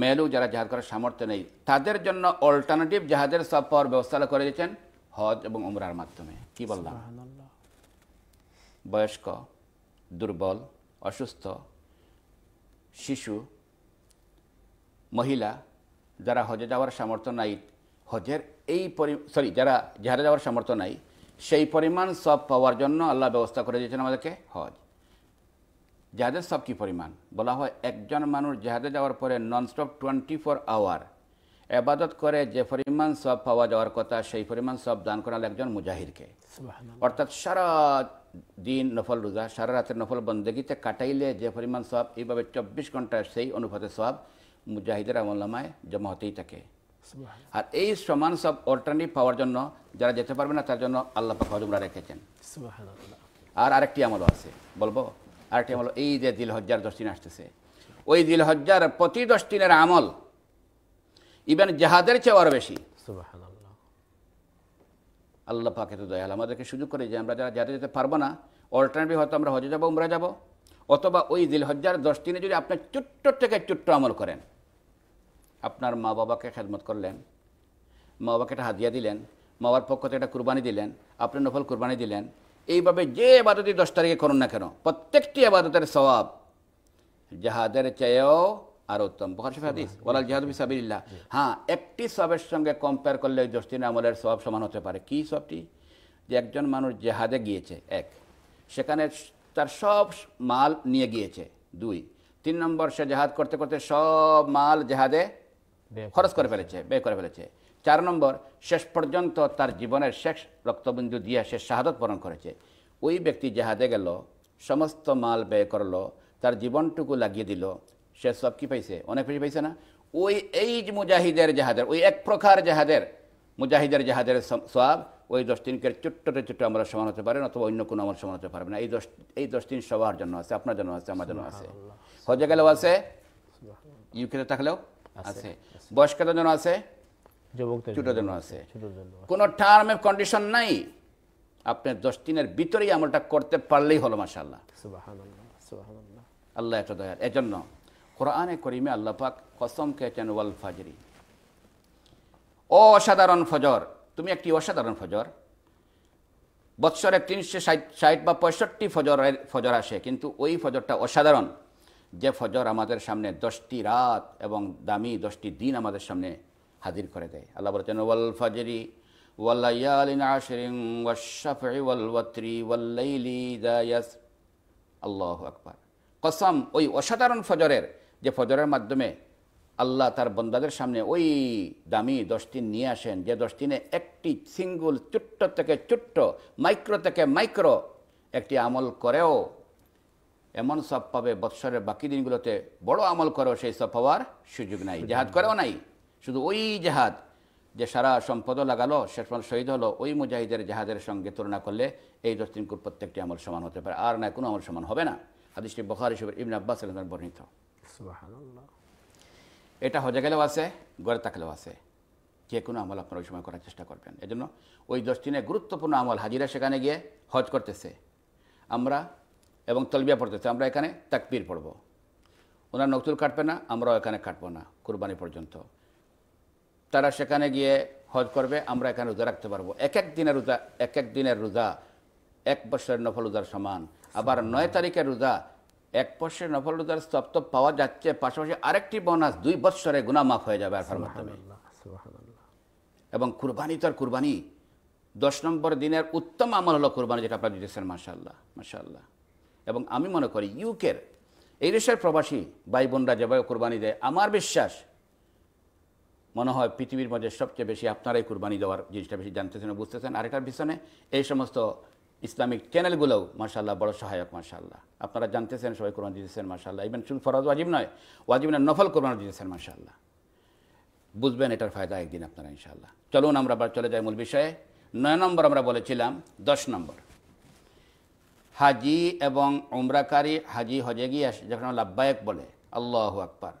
Speaker 2: মেলু যারা জাহাজ করার সামর্থ্য নেই তাদের জন্য অল্টারনেটিভ জাহাজের সফর ব্যবস্থা করে দিয়েছেন হজ এবং উমরার মাধ্যমে কি বললাম বয়স্ক দুর্বল অসুস্থ শিশু মহিলা যারা হজে যাওয়ার সামর্থ্য নাই হজের এই পরি সরি যারা যারা যাওয়ার সামর্থ্য নাই সেই পরিমাণ সব পাওয়ার জন্য আল্লাহ ব্যবস্থা করে দিয়েছেন আমাদেরকে হজ জাহাজের সব কী পরিমাণ বলা হয় একজন মানুষ জাহাজে যাওয়ার পরে ননস্টপ টোয়েন্টি ফোর আওয়ার এবাদত করে যে পরিমাণ পরিমাণ সব পাওয়া যাওয়ার কথা সেই পরিমাণ সব দান করাল একজন মুজাহিরকে অর্থাৎ সারা দিন নফল রোজা সারা রাতের নফল বন্দেগিতে কাটাইলে যে পরিমাণ সব এইভাবে চব্বিশ ঘন্টার সেই অনুপাতে সব মুজাহিদের আমলামায় জমা হতেই থাকে আর এই সমান সব অল্টারনেটিভ পাওয়ার জন্য যারা যেতে পারবে না তার জন্য আল্লাহ পাক হজমরা রেখেছেন আর আরেকটি আমল আছে বলবো আরেকটি আমল এই যে দিল হজ্জার দশ দিন আসতেছে ওই দিল হজ্জার প্রতি দশ দিনের আমল ইভেন জাহাদের চেয়ে আরও বেশি আল্লাহ পাকে তো দয়াল আমাদেরকে সুযোগ করে যে আমরা যারা যাতে যেতে পারবো না অল্টারনেটিভ হয়তো আমরা হজে যাবো উমরা যাবো অথবা ওই হজ্জার দশ দিনে যদি আপনার চুট্ট থেকে চুট্ট আমল করেন আপনার মা বাবাকে খেদমত করলেন মা বাবাকে একটা হাদিয়া দিলেন মা বাবার পক্ষ থেকে একটা কুরবানি দিলেন আপনার নফল কুরবানি দিলেন এইভাবে যে আবাদতি দশ তারিখে করুন না কেন প্রত্যেকটি আবাদতের স্বভাব যাহাদের চেয়েও আর উত্তম বখার শরীফ হাদিস ওয়ালাল জিহাদ ফিসাবিল্লাহ হ্যাঁ একটি সবের সঙ্গে কম্পেয়ার করলে ওই আমলের সব সমান হতে পারে কি সবটি যে একজন মানুষ জেহাদে গিয়েছে এক সেখানে তার সব মাল নিয়ে গিয়েছে দুই তিন নম্বর সে জেহাদ করতে করতে সব মাল জেহাদে খরচ করে ফেলেছে ব্যয় করে ফেলেছে চার নম্বর শেষ পর্যন্ত তার জীবনের শেষ রক্তবিন্দু দিয়ে সে শাহাদত বরণ করেছে ওই ব্যক্তি জেহাদে গেল সমস্ত মাল ব্যয় করলো তার জীবনটুকু লাগিয়ে দিল সে সব কি পাইছে অনেক বেশি পাইছে না ওই এই মুজাহিদের জাহাদের ওই এক প্রকার জাহাদের মুজাহিদের জাহাদের সব ওই দশ দিনকের ছোট্টটা ছোট্ট আমরা সমান হতে পারেন অথবা অন্য কোনো আমরা সমান হতে পারবে না এই দশ এই দশ দিন সবার জন্য আছে আপনার জন্য আছে আমার জন্য আছে হজে গেলেও আছে ইউকেতে থাকলেও আছে বয়স্কতার জন্য আছে ছোটোর জন্য আছে কোনো টার্ম এফ কন্ডিশন নাই আপনি দশ দিনের ভিতরেই আমলটা করতে পারলেই হলো মাসা আল্লাহ আল্লাহ একটা দয়ার এজন্য কোরআনে করিমে আল্লাপাক কসম খেয়েছেন ওয়াল ফাজরি অসাধারণ ফজর তুমি একটি অসাধারণ ফজর বৎসরে তিনশো ষাট বা পঁয়ষট্টি ফজরের ফজর আসে কিন্তু ওই ফজরটা অসাধারণ যে ফজর আমাদের সামনে দশটি রাত এবং দামি দশটি দিন আমাদের সামনে হাজির করে দেয় আল্লাহ বলছেন ওয়াল ফাজরি আল্লাহ আকবার কসম ওই অসাধারণ ফজরের যে ফজরের মাধ্যমে আল্লাহ তার বন্দাদের সামনে ওই দামি দিন নিয়ে আসেন যে দিনে একটি সিঙ্গুল চুট্ট থেকে চুট্ট মাইক্রো থেকে মাইক্রো একটি আমল করেও এমন সব পাবে বৎসরের বাকি দিনগুলোতে বড় আমল করেও সেই সব পাওয়ার সুযোগ নাই জেহাদ করেও নাই শুধু ওই জাহাদ যে সারা সম্পদ লাগালো শেষ পর্যন্ত শহীদ হলো ওই মুজাহিদের জাহাজের সঙ্গে তুলনা করলে এই দশ দিন প্রত্যেকটি আমল সমান হতে পারে আর না কোনো আমল সমান হবে না আদিষ্টি বখার হিসেবে ইবন আব্বাস বর্ণিত এটা হজে গেলেও আছে গড়ে থাকলেও আছে যে কোনো আমল আপনারা ওই সময় করার চেষ্টা করবেন এজন্য ওই দশ দিনে গুরুত্বপূর্ণ আমল হাজিরা সেখানে গিয়ে হজ করতেছে আমরা এবং তলবিয়া পড়তেছে আমরা এখানে তাকবির পড়ব ওনার নকতুল কাটবে না আমরাও এখানে কাটবো না কুরবানি পর্যন্ত তারা সেখানে গিয়ে হজ করবে আমরা এখানে রোজা রাখতে পারবো এক এক দিনের রোজা এক এক দিনের রোজা এক বছরের নফল রোজার সমান আবার নয় তারিখের রোজা এক পর্ষে রোজার স্তপ্ত পাওয়া যাচ্ছে পাশাপাশি আরেকটি বোনাস দুই বৎসরে গুণামাফ হয়ে যাবে আরফার মাধ্যমে এবং কুরবানি তো আর কুরবানি দশ নম্বর দিনের উত্তম আমল হলো কুরবানি যেটা আপনারা দিতেছেন মাশাল্লাহ মাসাল্লাহ এবং আমি মনে করি ইউকের এই দেশের প্রবাসী ভাই বোনরা যেভাবে কোরবানি দেয় আমার বিশ্বাস মনে হয় পৃথিবীর মধ্যে সবচেয়ে বেশি আপনারাই কুরবানি দেওয়ার জিনিসটা বেশি জানতেছেন বুঝতেছেন আর এটার পিছনে এই সমস্ত ইসলামিক চ্যানেলগুলোও মার্শাল্লাহ বড় সহায়ক মার্শাল্লাহ আপনারা জানতেছেন সবাই কোরআন দিয়েছেন মার্শাল্লাহ ইভেন শুধু ফরাজ ওয়াজিব নয় ওয়াজিব না নফল কোরআন দিয়েছেন মার্শাল্লাহ বুঝবেন এটার ফায়দা একদিন আপনারা ইনশাল্লাহ চলুন আমরা আবার চলে যাই মূল বিষয়ে নয় নম্বর আমরা বলেছিলাম দশ নম্বর হাজি এবং উমরাকারী হাজি হজে গিয়ে যখন লাভবায়ক বলে আল্লাহ আকবার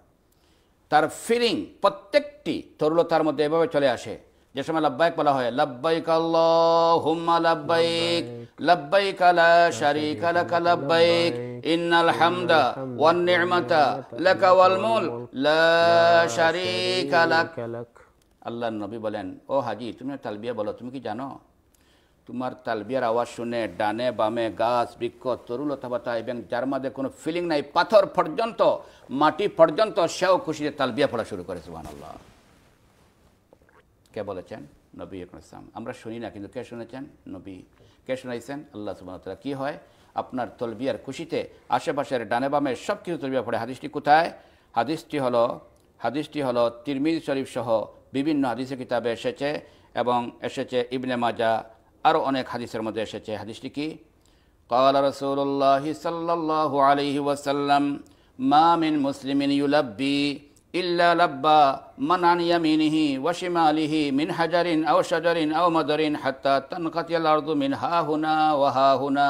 Speaker 2: তার ফিলিং প্রত্যেকটি তরুলতার মধ্যে এভাবে চলে আসে যে সময় লাব্বাইক বলা হয় লাব্বাইক আল্লাহুম্মা লাব্বাইক লাব্বাইক লা শারীকা লাকা ইন্নাল হামদা ওয়ান নি'মাতা লাকা ওয়াল লা শারীকা লাক আল্লাহর নবী বলেন ও হাজি তুমি তালবিয়া বলো তুমি কি জানো তোমার তালবিয়ার আওয়াজ শুনে ডানে বামে গাছ বৃক্ষ তরুলতা পাতা এবং যার মধ্যে কোনো ফিলিং নাই পাথর পর্যন্ত মাটি পর্যন্ত সেও খুশিতে তালবিয়া পড়া শুরু করে কে বলেছেন নবী ইসলাম আমরা শুনি না কিন্তু কে শুনেছেন নবী কে শুনাইছেন আল্লাহ সুবাহতালা কী হয় আপনার তলবিয়ার খুশিতে আশেপাশের ডানে বামে সব কিছু তলবিয়া পড়ে হাদিসটি কোথায় হাদিসটি হলো হাদিসটি হলো তিরমিদ শরীফ সহ বিভিন্ন হাদিসের কিতাবে এসেছে এবং এসেছে ইবনে মাজা আরও অনেক হাদিসের মধ্যে এসেছে হাদিসটি কি قال رسول الله صلى الله عليه وسلم ما من مسلم يلبي ইল্লা লাব্বা মানান ইয়ামিনিহি ওয়াশিমালিহি মিন হাজারিন আও শাজারিন আও মাদারিন হাত্তা তনকাতিয়াল আর্দু মিন হা হুনা ওয়াহা হুনা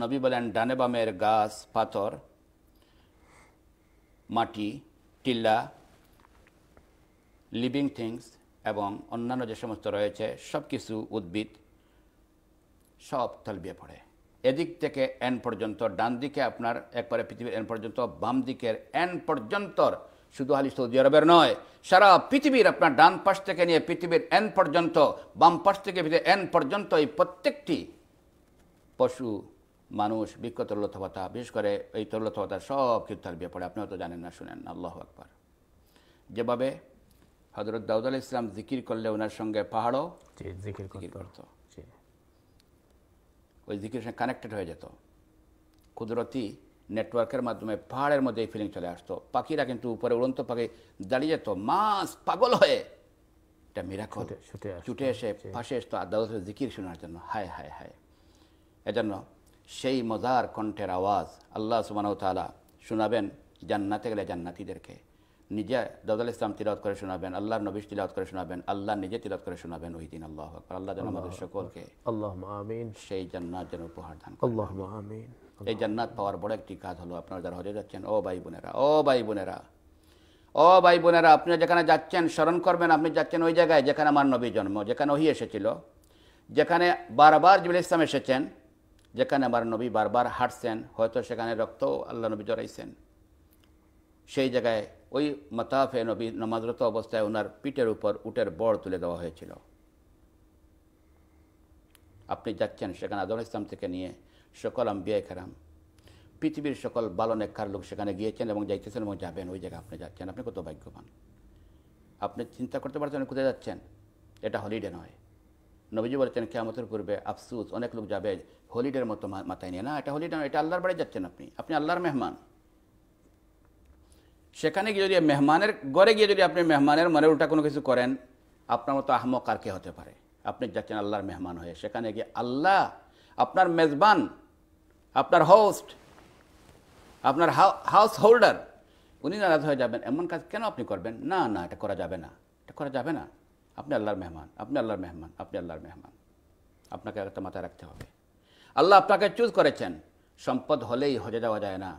Speaker 2: নবী বলেন ডানে বামের গাছ পাথর মাটি টিল্লা লিভিং থিংস এবং অন্যান্য যে সমস্ত রয়েছে সব কিছু উদ্ভিদ সব তলবিয়ে পড়ে এদিক থেকে এন পর্যন্ত ডান দিকে আপনার একবারে পৃথিবীর এন পর্যন্ত বাম দিকের এন পর্যন্তর শুধু খালি সৌদি আরবের নয় সারা পৃথিবীর আপনার ডান পাশ থেকে নিয়ে পৃথিবীর এন পর্যন্ত বাম পাশ থেকে এন পর্যন্ত এই প্রত্যেকটি পশু মানুষ বৃক্ষ তরলতভতা বিশেষ করে এই তরলতভতার সব কীর্তার ব্যাপারে আপনি হয়তো জানেন না শুনেন আল্লাহ আকবর যেভাবে হজরত দাউদ আল ইসলাম জিকির করলে ওনার সঙ্গে পাহাড়ও জিকির করত ওই জিকির সঙ্গে কানেক্টেড হয়ে যেত কুদরতি নেটওয়ার্কের মাধ্যমে পাহাড়ের মধ্যে এই ফিলিং চলে আসতো পাখিরা কিন্তু উপরে উড়ন্ত পাখি দাঁড়িয়ে যেত মাস পাগল হয়ে এটা মিরাকল ছুটে এসে পাশে আসতো আদালতের জিকির শোনার জন্য হায় হায় হায় এজন্য সেই মজার কণ্ঠের আওয়াজ আল্লাহ সুবাহ তালা শোনাবেন জান্নাতে গেলে জান্নাতিদেরকে নিজে দাদুল ইসলাম তিলাত করে শোনাবেন আল্লাহ নবীশ তিলাত করে শোনাবেন আল্লাহ নিজে তিলাত করে শোনাবেন ওই দিন আল্লাহ আকবর আল্লাহ যেন আমাদের সকলকে আল্লাহ আমিন সেই জান্নাত যেন উপহার দান
Speaker 1: আল্লাহ আমিন
Speaker 2: এই জান্নাত পাওয়ার বড় একটি কাজ হলো আপনারা যারা হজে যাচ্ছেন ও ভাই বোনেরা ও ভাই বোনেরা ও ভাই বোনেরা আপনি যেখানে যাচ্ছেন স্মরণ করবেন আপনি যাচ্ছেন ওই জায়গায় যেখানে আমার নবী জন্ম যেখানে ওহি এসেছিল যেখানে বারবার জিবুল ইসলাম এসেছেন যেখানে আমার নবী বারবার হাঁটছেন হয়তো সেখানে রক্ত আল্লাহ নবী জড়াইছেন সেই জায়গায় ওই মাতাফে নবী নামাজরত অবস্থায় ওনার পিঠের উপর উটের বড় তুলে দেওয়া হয়েছিল আপনি যাচ্ছেন সেখানে আদর ইসলাম থেকে নিয়ে সকল আম্বিয়া খারাম পৃথিবীর সকল বালন একখার লোক সেখানে গিয়েছেন এবং যাইতেছেন এবং যাবেন ওই জায়গায় আপনি যাচ্ছেন আপনি কত ভাগ্যবান আপনি চিন্তা করতে পারছেন কোথায় যাচ্ছেন এটা হলিডে নয় নবীজি বলেছেন কেয়ামতের পূর্বে আফসুস অনেক লোক যাবে হলিডের মতো মাথায় নিয়ে না এটা হলিডে নয় এটা আল্লাহর বাড়ি যাচ্ছেন আপনি আপনি আল্লাহর মেহমান সেখানে গিয়ে যদি মেহমানের ঘরে গিয়ে যদি আপনি মেহমানের মনের উল্টা কোনো কিছু করেন আপনার মতো আহমক আর কে হতে পারে আপনি যাচ্ছেন আল্লাহর মেহমান হয়ে সেখানে গিয়ে আল্লাহ আপনার মেজবান আপনার হোস্ট আপনার হাউস হোল্ডার উনি নারাজ হয়ে যাবেন এমন কাজ কেন আপনি করবেন না না এটা করা যাবে না এটা করা যাবে না আপনি আল্লাহর মেহমান আপনি আল্লাহর মেহমান আপনি আল্লাহর মেহমান আপনাকে একটা মাথায় রাখতে হবে আল্লাহ আপনাকে চুজ করেছেন সম্পদ হলেই হজে যাওয়া যায় না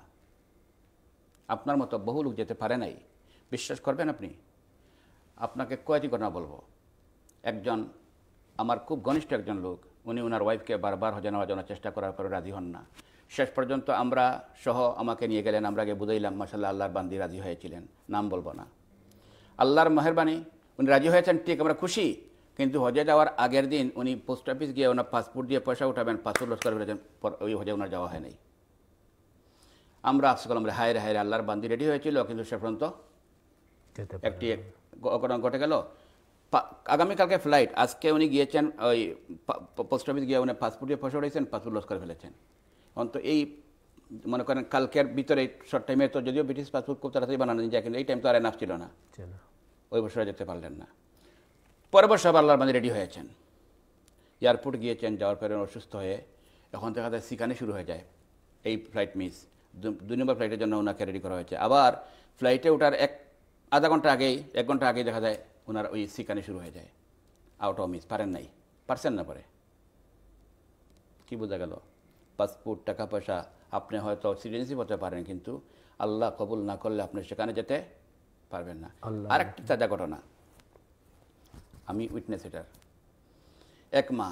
Speaker 2: আপনার মতো বহু লোক যেতে পারে নাই বিশ্বাস করবেন আপনি আপনাকে কয়েকটি ঘটনা বলবো একজন আমার খুব ঘনিষ্ঠ একজন লোক উনি ওনার ওয়াইফকে বারবার হজে হজানোর চেষ্টা করার পরে রাজি হন না শেষ পর্যন্ত আমরা সহ আমাকে নিয়ে গেলেন আমরা আগে বুঝাইলাম মাসাল্লাহ আল্লাহর বান্দি রাজি হয়েছিলেন নাম বলবো না আল্লাহর মেহরবানি উনি রাজি হয়েছেন ঠিক আমরা খুশি কিন্তু হজে যাওয়ার আগের দিন উনি পোস্ট অফিস গিয়ে ওনার পাসপোর্ট দিয়ে পয়সা উঠাবেন পাসপোর্ট লস্কর ওই হজে ওনার যাওয়া হয় নাই আমরা আজকাল হায় হায়রে হায় আল্লাহর বান্দি রেডি হয়েছিল কিন্তু সে পর্যন্ত একটি অঘটন ঘটে গেল আগামীকালকে ফ্লাইট আজকে উনি গিয়েছেন ওই পোস্ট অফিস গিয়ে উনি পাসপোর্টে ফসে উঠেছেন পাসপোর্ট লস করে ফেলেছেন অন্ত এই মনে করেন কালকের ভিতরে শর্ট টাইমে তো যদিও ব্রিটিশ পাসপোর্ট খুব তাড়াতাড়ি বানানো যায় কিন্তু এই টাইম তো আর এনাফ ছিল না ওই বছরে যেতে পারলেন না পরের বছর আল্লাহর বান্দি রেডি হয়েছেন এয়ারপোর্ট গিয়েছেন যাওয়ার পরে অসুস্থ হয়ে এখন দেখা যায় শুরু হয়ে যায় এই ফ্লাইট মিস দুই নম্বর ফ্লাইটের জন্য ওনাকে রেডি করা হয়েছে আবার ফ্লাইটে ওঠার এক আধা ঘন্টা আগেই এক ঘন্টা আগেই দেখা যায় ওনার ওই সিকানি শুরু হয়ে যায় আউট অফ মিস পারেন নাই পারছেন না পারে কি বোঝা গেল পাসপোর্ট টাকা পয়সা আপনি হয়তো সিটিজেনশিপ হতে পারেন কিন্তু আল্লাহ কবুল না করলে আপনি সেখানে যেতে পারবেন না আরেকটি তাজা ঘটনা আমি উইটনেস এটার এক মা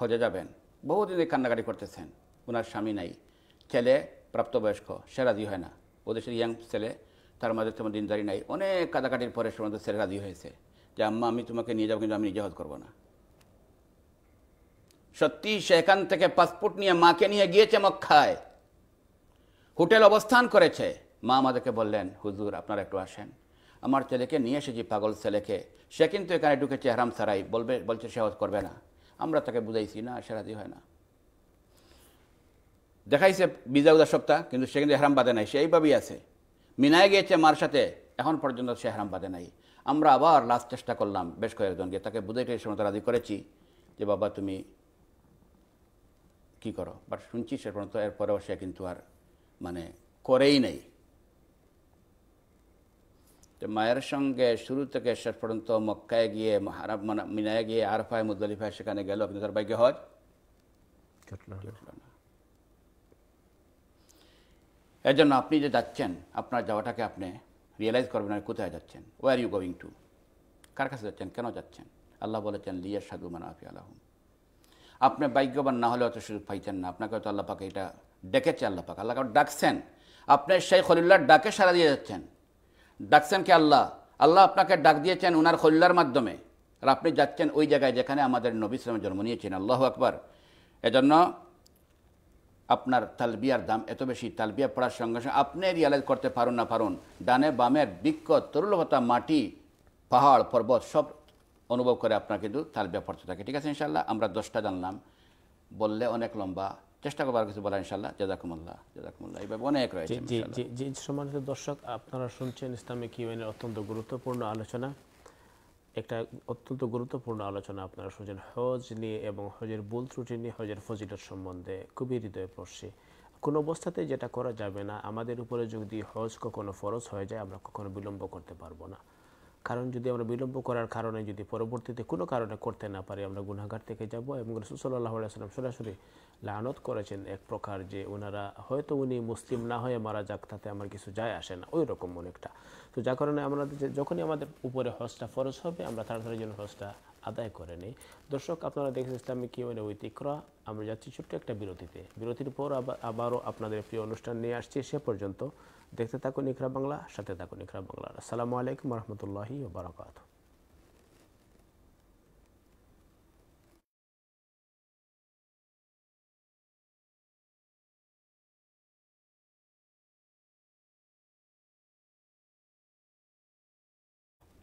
Speaker 2: হজে যাবেন বহুদিন কান্নাকাটি করতেছেন ওনার স্বামী নাই ছেলে প্রাপ্তবয়স্ক সে রাজি হয় না ওদেশের ইয়াং ছেলে তার মাঝে তেমন দিনদারি নাই অনেক কাদাকাটির পরে সে আমাদের ছেলে রাজি হয়েছে যে আম্মা আমি তোমাকে নিয়ে যাবো কিন্তু আমি নিজে হজ করবো না সত্যি সেখান থেকে পাসপোর্ট নিয়ে মাকে নিয়ে গিয়েছে মক্কায় হোটেল অবস্থান করেছে মা আমাদেরকে বললেন হুজুর আপনারা একটু আসেন আমার ছেলেকে নিয়ে এসেছি পাগল ছেলেকে সে কিন্তু এখানে ঢুকেছে হারাম সারাই বলবে বলছে সে করবে না আমরা তাকে বুঝাইছি না সে রাজি হয় না দেখাইছে বিজা উদার সপ্তাহ কিন্তু সে কিন্তু হেরাম বাঁধে নাই সে এইভাবেই আছে মিনায় গিয়েছে মার সাথে এখন পর্যন্ত সে হেরাম বাঁধে নাই আমরা আবার লাস্ট চেষ্টা করলাম বেশ কয়েকজনকে তাকে বুঝাইতে সময় রাজি করেছি যে বাবা তুমি কি করো বাট শুনছি সে পর্যন্ত এরপরেও সে কিন্তু আর মানে করেই নেই তো মায়ের সঙ্গে শুরু থেকে শেষ পর্যন্ত মক্কায় গিয়ে মানে মিনায় গিয়ে আরফায় মুজলিফায় সেখানে গেল কিন্তু তার বাইকে হজ না এর জন্য আপনি যে যাচ্ছেন আপনার যাওয়াটাকে আপনি রিয়েলাইজ করবেন আর কোথায় যাচ্ছেন ওয়ার ইউ গোয়িং টু কার কাছে যাচ্ছেন কেন যাচ্ছেন আল্লাহ বলেছেন লিয়া সাধু মানাফি আল্লাহ আপনি ভাগ্যবান না হলে অত সুযোগ পাইছেন না আপনাকে হয়তো আল্লাহ পাকে এটা ডেকেছে আল্লাহ পাক আল্লাহ ডাকছেন আপনি সেই খলিল্লার ডাকে সারা দিয়ে যাচ্ছেন ডাকছেন কি আল্লাহ আল্লাহ আপনাকে ডাক দিয়েছেন উনার খলিল্লার মাধ্যমে আর আপনি যাচ্ছেন ওই জায়গায় যেখানে আমাদের নবী ইসলামের জন্ম নিয়েছেন আল্লাহ আকবার এজন্য আপনার তালবিয়ার দাম এত বেশি তালবিয়া পড়ার সঙ্গে সঙ্গে আপনি রিয়ালাইজ করতে পারুন না পারুন ডানে বামের বৃক্ষ তরুলতা মাটি পাহাড় পর্বত সব অনুভব করে আপনার কিন্তু তালবিয়া পড়তে থাকে ঠিক আছে ইনশাল্লাহ আমরা দশটা জানলাম বললে অনেক লম্বা চেষ্টা করবার কিছু বলা ইনশাল্লাহ জেদাকুমুল্লাহ জেদাকুমুল্লাহ এইভাবে অনেক রয়েছে জি জি
Speaker 1: জি সম্মানিত দর্শক আপনারা শুনছেন ইসলামিক ইউএনের অত্যন্ত গুরুত্বপূর্ণ আলোচনা একটা অত্যন্ত গুরুত্বপূর্ণ আলোচনা আপনারা শুনছেন হজ নিয়ে এবং হজের ভুল ত্রুটি নিয়ে হজের ফজিলত সম্বন্ধে খুবই হৃদয় পড়ছে কোনো অবস্থাতে যেটা করা যাবে না আমাদের উপরে যদি হজ কখনো ফরজ হয়ে যায় আমরা কখনো বিলম্ব করতে পারবো না কারণ যদি আমরা বিলম্ব করার কারণে যদি পরবর্তীতে কোনো কারণে করতে না পারি আমরা গুনাঘাট থেকে যাব এবং রসুল্লাহ আসলাম সরাসরি লানত করেছেন এক প্রকার যে ওনারা হয়তো উনি মুসলিম না হয়ে মারা যাক তাতে আমার কিছু যায় আসে না ওই রকম অনেকটা তো যার কারণে আমরা যখনই আমাদের উপরে হজটা ফরজ হবে আমরা তাড়াতাড়ি যেন হজটা আদায় করে নিই দর্শক আপনারা দেখেন ইসলামিক মানে ঐতিক্রা আমরা যাচ্ছি ছোট্ট একটা বিরতিতে বিরতির পর আবার আবারও আপনাদের প্রিয় অনুষ্ঠান নিয়ে আসছি সে পর্যন্ত দেখতে থাকুন ইকরা বাংলা সাথে থাকুন ইকরা বাংলা আসসালামু আলাইকুম রহমতুল্লাহি বারাকাত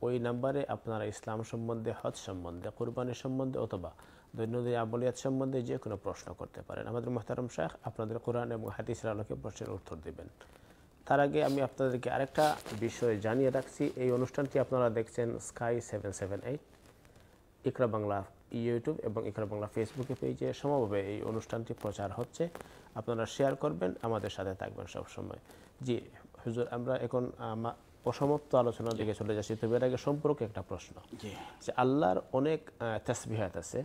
Speaker 1: ওই নাম্বারে আপনারা ইসলাম সম্বন্ধে হজ সম্বন্ধে কোরবানি সম্বন্ধে অথবা দৈনন্দিন আবলিয়াত সম্বন্ধে যে কোনো প্রশ্ন করতে পারেন আমাদের মোহতারম শাহ আপনাদের কোরআন এবং হাতিসের আলোকে প্রশ্নের উত্তর দেবেন তার আগে আমি আপনাদেরকে আরেকটা বিষয় জানিয়ে রাখছি এই অনুষ্ঠানটি আপনারা দেখছেন Sky seven seven eight Iqra Bangla YouTube এবং ইকরা বাংলা ফেসবুকে পেজে সমভাবে এই অনুষ্ঠানটি প্রচার হচ্ছে আপনারা শেয়ার করবেন আমাদের সাথে থাকবেন সবসময় জি হুজুর আমরা এখন অসমাপ্ত আলোচনার দিকে চলে যাচ্ছি তবে এর আগে সম্পর্কে একটা প্রশ্ন যে আল্লাহর অনেক তেসবিহাত আছে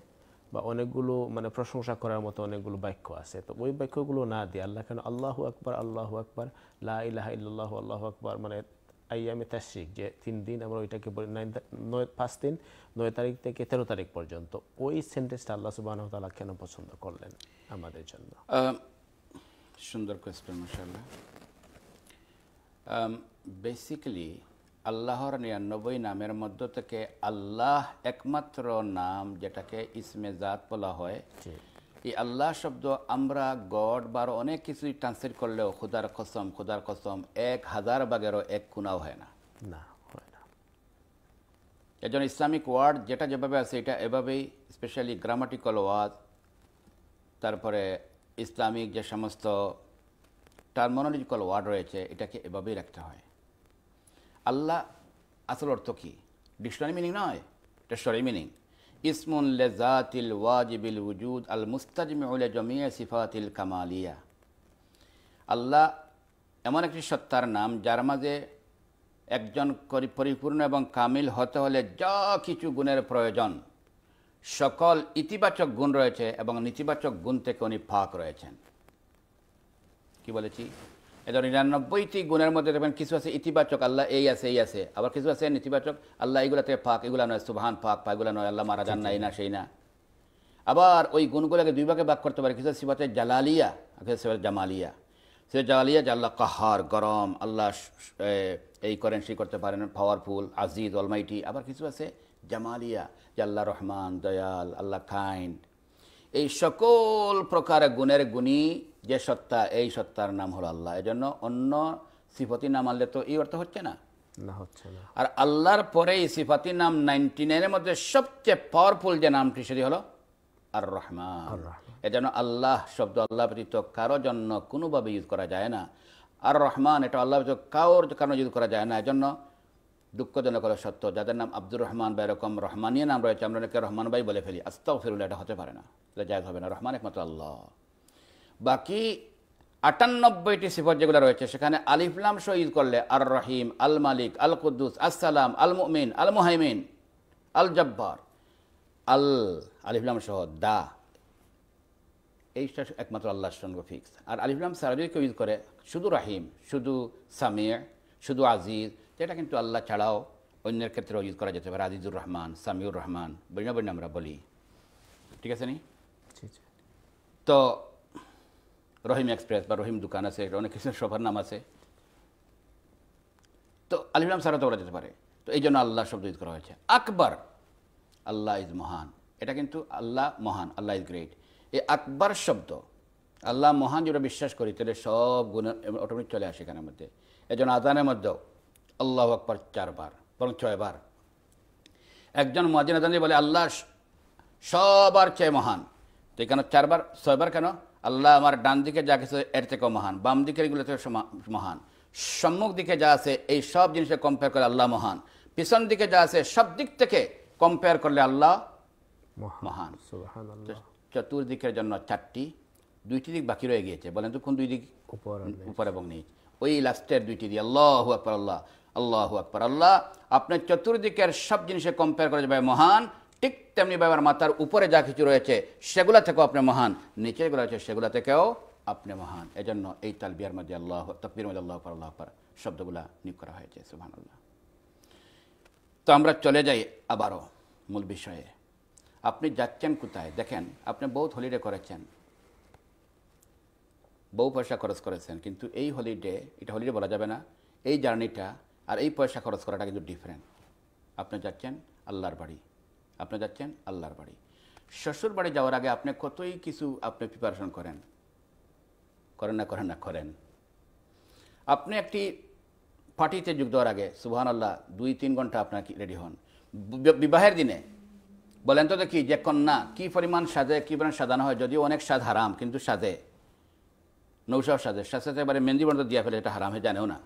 Speaker 1: বা অনেকগুলো মানে প্রশংসা করার মতো অনেকগুলো বাক্য আছে তো ওই বাক্যগুলো না দিয়ে আল্লাহ কেন আল্লাহ আকবর আল্লাহ আকবর লা ইহ ইল্লাহ আকবর মানে আইয়ামে তাশিক যে তিন দিন আমরা ওইটাকে বলি নয় পাঁচ দিন নয় তারিখ থেকে তেরো তারিখ পর্যন্ত ওই সেন্টেন্সটা আল্লাহ সুবাহ তালা কেন পছন্দ করলেন আমাদের জন্য
Speaker 2: সুন্দর কোয়েশ্চেন মাসাল্লাহ বেসিক্যালি আল্লাহর নিরানব্বই নামের মধ্য থেকে আল্লাহ একমাত্র নাম যেটাকে ইসমে জাত বলা হয় এই আল্লাহ শব্দ আমরা গড বার অনেক কিছুই ট্রান্সলেট করলেও খুদার কসম খুদার কসম এক হাজার বাগেরও এক কোনাও হয় না একজন এজন ইসলামিক ওয়ার্ড যেটা যেভাবে আছে এটা এভাবেই স্পেশালি গ্রামাটিক্যাল ওয়াজ তারপরে ইসলামিক যে সমস্ত টার্মোনোলজিক্যাল ওয়ার্ড রয়েছে এটাকে এভাবেই রাখতে হয় আল্লাহ আসল অর্থ কী ডিকশনারি মিনিং নয় ডিকশনারি মিনিং ইসমুন লেজাতিল ওয়াজিবিল উজুদ আল উল জমিয়া সিফাতিল কামালিয়া আল্লাহ এমন একটি সত্তার নাম যার মাঝে একজন পরিপূর্ণ এবং কামিল হতে হলে যা কিছু গুণের প্রয়োজন সকল ইতিবাচক গুণ রয়েছে এবং নেতিবাচক গুণ থেকে উনি ফাঁক রয়েছেন কি বলেছি এজন্য নিরানব্বইটি গুণের মধ্যে দেখবেন কিছু আছে ইতিবাচক আল্লাহ এই আছে এই আছে আবার কিছু আছে নেতিবাচক আল্লাহ এইগুলা থেকে ফাঁক এগুলা নয় সুবাহান ফাঁক পা এগুলা নয় আল্লাহ মারা যান আচ্ছা, না এই আচ্ছা। না সেই না আবার ওই গুণগুলোকে দুই ভাগে ভাগ করতে পারে কিছু সিবাতে জালালিয়া কিছু সিবাতে জামালিয়া সে জালালিয়া যে আল্লাহ কাহার গরম আল্লাহ এই করেন সেই করতে পারেন পাওয়ারফুল আজিজ অলমাইটি আবার কিছু আছে জামালিয়া যে আল্লাহ রহমান দয়াল আল্লাহ খাইন্ড এই সকল প্রকার গুণের গুণী যে সত্তা এই সত্তার নাম হলো আল্লাহ এজন্য অন্য সিফতি নাম আনলে তো এই অর্থ হচ্ছে না আর আল্লাহর পরে এই সিফাতি নাম নাইনটি নাইনের মধ্যে সবচেয়ে পাওয়ারফুল যে নামটি সেটি হলো আর রহমান এজন্য আল্লাহ শব্দ আল্লাহ ব্যতীত কারো জন্য কোনোভাবে ইউজ করা যায় না আর রহমান এটা আল্লাহ ব্যতীত কারোর কারণে ইউজ করা যায় না এজন্য দুঃখজনক হলো সত্য যাদের নাম আব্দুর রহমান বা এরকম রহমানিয়া নাম রয়েছে আমরা অনেকে রহমান ভাই বলে ফেলি আস্তাও ফিরুল এটা হতে পারে না এটা জায়গ হবে না রহমান একমাত্র আল্লাহ বাকি আটানব্বইটি সিফত যেগুলো রয়েছে সেখানে আলিফলাম শহীদ করলে আর রহিম আল মালিক আল কুদ্দুস আসসালাম আল মুমিন আল মুহাইমিন আল জব্বর আল আলিফলাম সহ দা এইটা একমাত্র আল্লাহ সঙ্গে ফিক্স আর আলিফলাম সারা যদি কেউ ইউজ করে শুধু রাহিম শুধু সামির শুধু আজিজ যেটা কিন্তু আল্লাহ ছাড়াও অন্যের ক্ষেত্রেও ইউজ করা যেতে পারে আজিজুর রহমান সামিউর রহমান না বন্য আমরা বলি ঠিক আছে নি তো রহিম এক্সপ্রেস বা রহিম দোকান আছে অনেক কিছু সভার নাম আছে তো আলিফলাম সারা করা যেতে পারে তো এই জন্য আল্লাহ শব্দ ইউজ করা হয়েছে আকবর আল্লাহ ইজ মহান এটা কিন্তু আল্লাহ মহান আল্লাহ ইজ গ্রেট এই আকবর শব্দ আল্লাহ মহান যেটা বিশ্বাস করি তাহলে সব গুণ অটোমেটিক চলে আসে এখানের মধ্যে এই জন্য আজানের মধ্যেও আল্লাহ আকবর চারবার বরং ছয়বার একজন মাজিন আজান বলে আল্লাহ সবার চেয়ে মহান তো এখানে চারবার ছয়বার কেন আল্লাহ আমার ডান দিকে যা কিছু এর থেকেও মহান বাম দিকের এগুলো থেকে মহান সম্মুখ দিকে যা আছে এই সব জিনিসে কম্পেয়ার করে আল্লাহ মহান পিছন দিকে যা আছে সব দিক থেকে কম্পেয়ার করলে আল্লাহ মহান চতুর্দিকের জন্য চারটি দুইটি দিক বাকি রয়ে গিয়েছে বলেন তো কোন দুই দিক উপর এবং নিচ ওই লাস্টের দুইটি দিক আল্লাহ আকবর আল্লাহ আল্লাহ আকবর আল্লাহ আপনার চতুর্দিকের সব জিনিসে কম্পেয়ার করা যাবে মহান তেমনি আমার মাথার উপরে যা কিছু রয়েছে সেগুলা থেকেও আপনি মহান নিচে যেগুলো রয়েছে সেগুলা থেকেও আপনি মহান এজন্য এই তালবিয়ার মধ্যে আল্লাহ তকবির মধ্যে আল্লাহ পর আল্লাহ পর শব্দগুলা নিয়োগ করা হয়েছে সুহান আল্লাহ তো আমরা চলে যাই আবারও মূল বিষয়ে আপনি যাচ্ছেন কোথায় দেখেন আপনি বহুত হলিডে করেছেন বহু পয়সা খরচ করেছেন কিন্তু এই হলিডে এটা হলিডে বলা যাবে না এই জার্নিটা আর এই পয়সা খরচ করাটা কিন্তু ডিফারেন্ট আপনি যাচ্ছেন আল্লাহর বাড়ি আপনি যাচ্ছেন আল্লাহর বাড়ি শ্বশুর বাড়ি যাওয়ার আগে আপনি কতই কিছু আপনি প্রিপারেশন করেন করেন না করেন না করেন আপনি একটি পার্টিতে যোগ দেওয়ার আগে সুবহান আল্লাহ দুই তিন ঘন্টা আপনার রেডি হন বিবাহের দিনে বলেন তো দেখি যে কন্যা কি পরিমাণ সাজে কী পরিমাণ সাজানো হয় যদিও অনেক সাজ হারাম কিন্তু সাজে নৌসাহ সাজে সাথে এবারে মেহেন্দি বন্ধ দিয়ে ফেলে এটা হারাম হয়ে জানেও না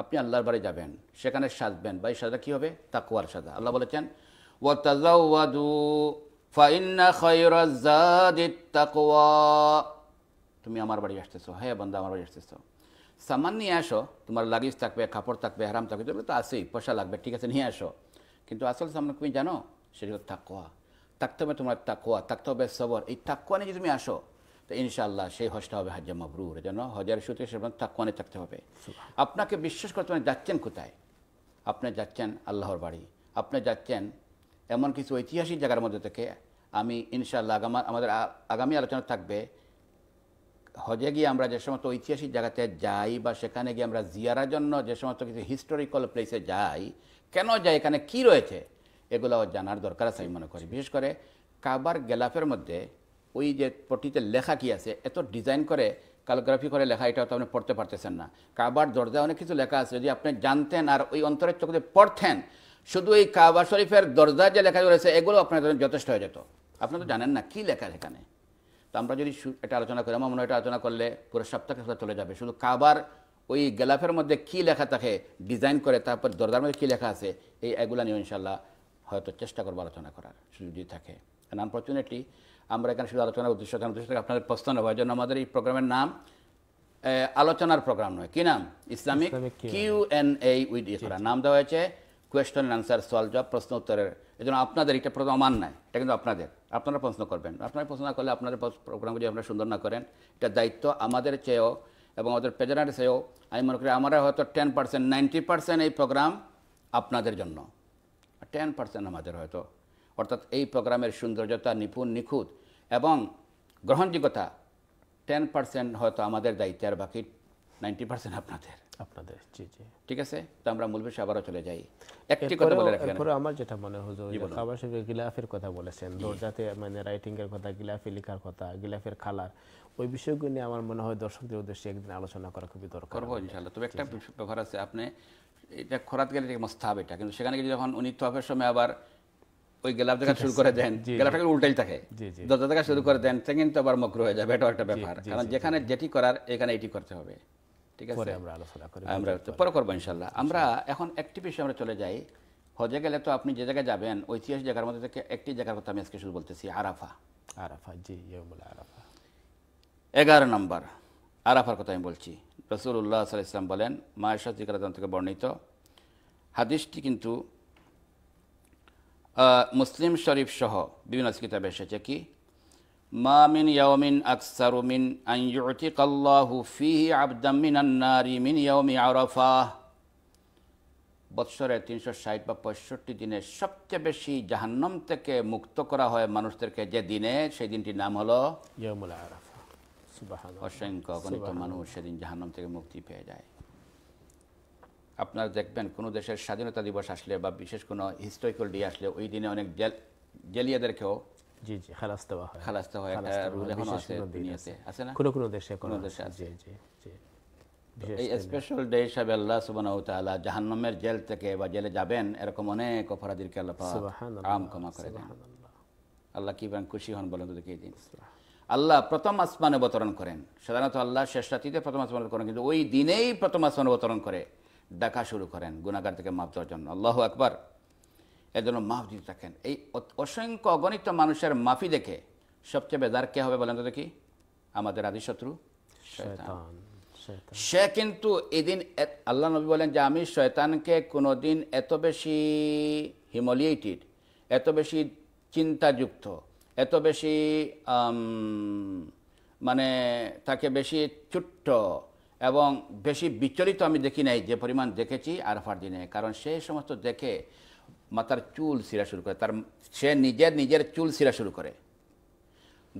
Speaker 2: আপনি আল্লাহর বাড়ি যাবেন সেখানে সাজবেন বা এই সাজা কী হবে তাকুয়ার সাজা আল্লাহ বলেছেন ওয়াতাজাওয়াদু ফাইন্না খৈরা জাদিত তাকওয়া তুমি আমার বাড়ি আসতেছো হ্যাঁ বন্ধু আমার বাড়ি আসতেছো সামান নিয়ে আসো তোমার লাগেজ থাকবে কাপড় থাকবে হারাম থাকবে তুমি তো আসেই পয়সা লাগবে ঠিক আছে নিয়ে আসো কিন্তু আসল সামনে তুমি জানো সেগুলো তাকোয়া থাকতে হবে তোমার তাকোয়া থাকতে হবে সবর এই তাকোয়া নিয়ে তুমি আসো তো ইনশাআল্লাহ সেই হজটা হবে হাজ্জা মাবরুর যেন হজার সূত্রে সেরকম তাকওয়ানে থাকতে হবে আপনাকে বিশ্বাস করতে মানে যাচ্ছেন কোথায় আপনি যাচ্ছেন আল্লাহর বাড়ি আপনি যাচ্ছেন এমন কিছু ঐতিহাসিক জায়গার মধ্যে থেকে আমি ইনশাআল্লাহ আগামা আমাদের আগামী আলোচনা থাকবে হজে গিয়ে আমরা যে সমস্ত ঐতিহাসিক জায়গাতে যাই বা সেখানে গিয়ে আমরা জিয়ারার জন্য যে সমস্ত কিছু হিস্টোরিক্যাল প্লেসে যাই কেন যাই এখানে কি রয়েছে এগুলো জানার দরকার আছে আমি মনে করি বিশেষ করে কাবার গেলাফের মধ্যে ওই যে পটিতে লেখা কি আছে এত ডিজাইন করে কালোগ্রাফি করে লেখা এটাও তো আপনি পড়তে পারতেছেন না কাবার দরজায় অনেক কিছু লেখা আছে যদি আপনি জানতেন আর ওই অন্তরের চোখে পড়তেন শুধু এই কাবা শরীফের দরজা যে লেখা রয়েছে এগুলো আপনার যথেষ্ট হয়ে যেত আপনারা তো জানেন না কি লেখা এখানে তো আমরা যদি এটা আলোচনা করি আমার মনে হয় আলোচনা করলে পুরো সপ্তাহে চলে যাবে শুধু কাবার ওই গ্যালাফের মধ্যে কি লেখা থাকে ডিজাইন করে তারপর দরজার মধ্যে কী লেখা আছে এই এগুলো নিয়ে ইনশাল্লাহ হয়তো চেষ্টা করবো আলোচনা করার সুযোগ যদি থাকে অ্যান্ড আনফর্চুনেটলি আমরা এখানে শুধু আলোচনার উদ্দেশ্য থাকার উদ্দেশ্য থাকে আপনাদের প্রস্তাব নেওয়ার জন্য আমাদের এই প্রোগ্রামের নাম আলোচনার প্রোগ্রাম নয় কি নাম Islamic Q N A with Isra নাম দেওয়া হয়েছে কোয়েশ্চন অ্যান্সার সলভ জব প্রশ্ন উত্তরের এই জন্য আপনাদের এটা প্রথম আমার নাই এটা কিন্তু আপনাদের আপনারা প্রশ্ন করবেন আপনারা প্রশ্ন না করলে আপনাদের প্রোগ্রাম যদি আপনারা সুন্দর না করেন এটা দায়িত্ব আমাদের চেয়েও এবং আমাদের প্রেজেন্টের চেয়েও আমি মনে করি আমরা হয়তো টেন পার্সেন্ট নাইনটি পার্সেন্ট এই প্রোগ্রাম আপনাদের জন্য টেন পার্সেন্ট আমাদের হয়তো অর্থাৎ এই প্রোগ্রামের সৌন্দর্যতা নিপুণ নিখুঁত এবং গ্রহণযোগ্যতা টেন পার্সেন্ট হয়তো আমাদের দায়িত্বের আর বাকি নাইনটি পার্সেন্ট আপনাদের আপনাদের জি জি ঠিক আছে তো আমরা মূল বিষয়ে আবারও চলে যাই একটি কথা বলে রাখি এরপরে
Speaker 1: আমার যেটা মনে হয় যে খাবার শরীফে গিলাফের কথা বলেছেন দরজাতে মানে রাইটিং এর কথা গিলাফে লেখার কথা গিলাফের খালার ওই বিষয়গুলো নিয়ে আমার মনে হয় দর্শকদের উদ্দেশ্যে একদিন আলোচনা করা
Speaker 2: খুবই দরকার করবো ইনশাআল্লাহ তবে একটা ব্যাপার আছে আপনি এটা খরাত গেলে মোস্তাব এটা কিন্তু সেখানে গিয়ে যখন উনি তোফের সময় আবার ওই গেলাপ দেখা শুরু করে দেন গেলাপটাকে উল্টাই থাকে দরজা দেখা শুরু করে দেন সে কিন্তু আবার মগ্র হয়ে যাবে এটাও একটা ব্যাপার কারণ যেখানে যেটি করার এখানে এটি করতে হবে ঠিক আছে আমরা আলোচনা করি আমরা পরে করবো ইনশাল্লাহ আমরা এখন একটি বিষয়ে আমরা চলে যাই হজে গেলে তো আপনি যে জায়গায় যাবেন ঐতিহাসিক জায়গার মধ্যে থেকে একটি জায়গার কথা আমি আজকে শুধু বলতেছি আরাফা
Speaker 1: আরাফা জি আরাফা
Speaker 2: এগারো নম্বর আরাফার কথা আমি বলছি রসুল্লাহ সাল ইসলাম বলেন মায়েশা থেকে বর্ণিত হাদিসটি কিন্তু মুসলিম শরীফ সহ বিভিন্ন কিতাবে এসেছে কি মা মিন ইয়াউমিন আকসারু মিন আন ইউতিকাল্লাহু ফিহি আবদাম মিনান মিন ইয়াউমি আরাফা বৎসরে তিনশো ষাট বা পঁয়ষট্টি দিনে সবচেয়ে বেশি জাহান্নম থেকে মুক্ত করা হয় মানুষদেরকে যে দিনে সেই দিনটির নাম হলো অসংখ্য গণিত মানুষ সেদিন জাহান্নম থেকে মুক্তি পেয়ে যায় আপনারা দেখবেন কোনো দেশের স্বাধীনতা দিবস আসলে বা বিশেষ কোনো হিস্টোরিক্যাল ডে আসলে ওই দিনে অনেক জেলিয়াদেরকেও জি জি খালাস দেওয়া হয় খালাস দেওয়া হয় একটা রুল এখন আছে দুনিয়াতে আছে না দেশে দেশে আছে জি জি এই স্পেশাল ডে হিসাবে আল্লাহ জেল থেকে বা জেলে যাবেন এরকম অনেক আল্লাহ আম ক্ষমা করে দেন আল্লাহ কি খুশি হন বলেন দিন আল্লাহ প্রথম আসমান অবতরণ করেন সাধারণত আল্লাহ শেষ রাতিতে প্রথম আসমান করেন কিন্তু ওই দিনেই প্রথম আসমান অবতরণ করে ডাকা শুরু করেন গুণাগার থেকে মাপ দেওয়ার জন্য আল্লাহ আকবার এর জন্য মাফ দিতে থাকেন এই অসংখ্য অগণিত মানুষের মাফি দেখে সবচেয়ে বেদার কে হবে বলেন তো দেখি আমাদের আদিশত্রু সে কিন্তু এদিন আল্লাহ নবী বলেন যে আমি শয়তানকে কোনো দিন এত বেশি হিমোলিয়েটেড এত বেশি চিন্তাযুক্ত এত বেশি মানে তাকে বেশি ছোট্ট এবং বেশি বিচলিত আমি দেখি নাই যে পরিমাণ দেখেছি আর দিনে কারণ সেই সমস্ত দেখে মাথার চুল সিরা শুরু করে তার সে নিজের নিজের চুল সিরা শুরু করে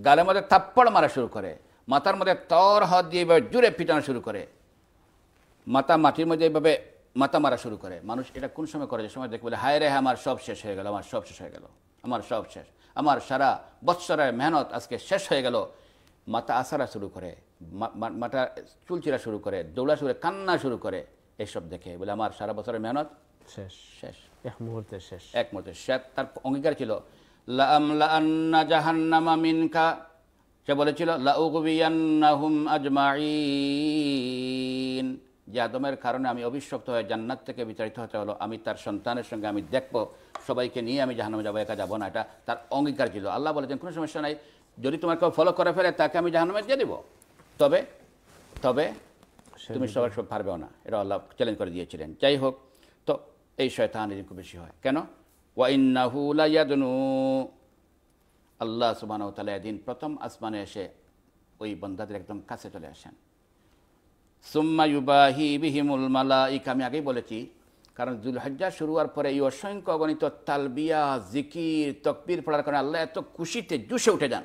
Speaker 2: গালের মধ্যে থাপ্পড় মারা শুরু করে মাথার মধ্যে তর হাত দিয়ে এভাবে জুড়ে পিটানো শুরু করে মাথা মাটির মধ্যে এইভাবে মাথা মারা শুরু করে মানুষ এটা কোন সময় করে যে সময় দেখবে বলে হায় রে আমার সব শেষ হয়ে গেল আমার সব শেষ হয়ে গেল আমার সব শেষ আমার সারা বৎসরের মেহনত আজকে শেষ হয়ে গেল মাথা আসারা শুরু করে মাথা চুলচিরা শুরু করে দৌড়া শুরু কান্না শুরু করে এসব দেখে বলে আমার সারা বছরের মেহনত শেষ শেষ
Speaker 1: এক মুহূর্তে শেষ
Speaker 2: এক মুহূর্তে শেষ তার অঙ্গীকার ছিল লাআমলাআন্না জাহান্নামা মিনকা সে বলেছিল লাউগবিয়ান্নাহুম আজমাইন যে আদমের কারণে আমি অভিশপ্ত হয়ে জান্নাত থেকে বিচারিত হতে হলো আমি তার সন্তানের সঙ্গে আমি দেখব সবাইকে নিয়ে আমি জাহান্নামে যাবো একা যাবো না এটা তার অঙ্গীকার ছিল আল্লাহ বলেছেন কোনো সমস্যা নাই যদি তোমার কেউ ফলো করে ফেলে তাকে আমি জাহান্নামে দিয়ে দেবো তবে তবে তুমি সবার সব পারবেও না এটা আল্লাহ চ্যালেঞ্জ করে দিয়েছিলেন যাই হোক এই এদিন খুব বেশি হয় কেন ওয়াইন্নাহুলাইয়াদনু আল্লাহ সুবানাও তালা এদিন প্রথম আসমানে এসে ওই বন্ধাদের একদম কাছে চলে আসেন সুম্মায়ুবাহি বিহিমুল মালা ইক আমি আগেই বলেছি কারণ জুলহজ্জা শুরু হওয়ার পরে এই অসংখ্য অগণিত তালবিয়া জিকির তকবির পড়ার কারণে আল্লাহ এত খুশিতে জুসে উঠে যান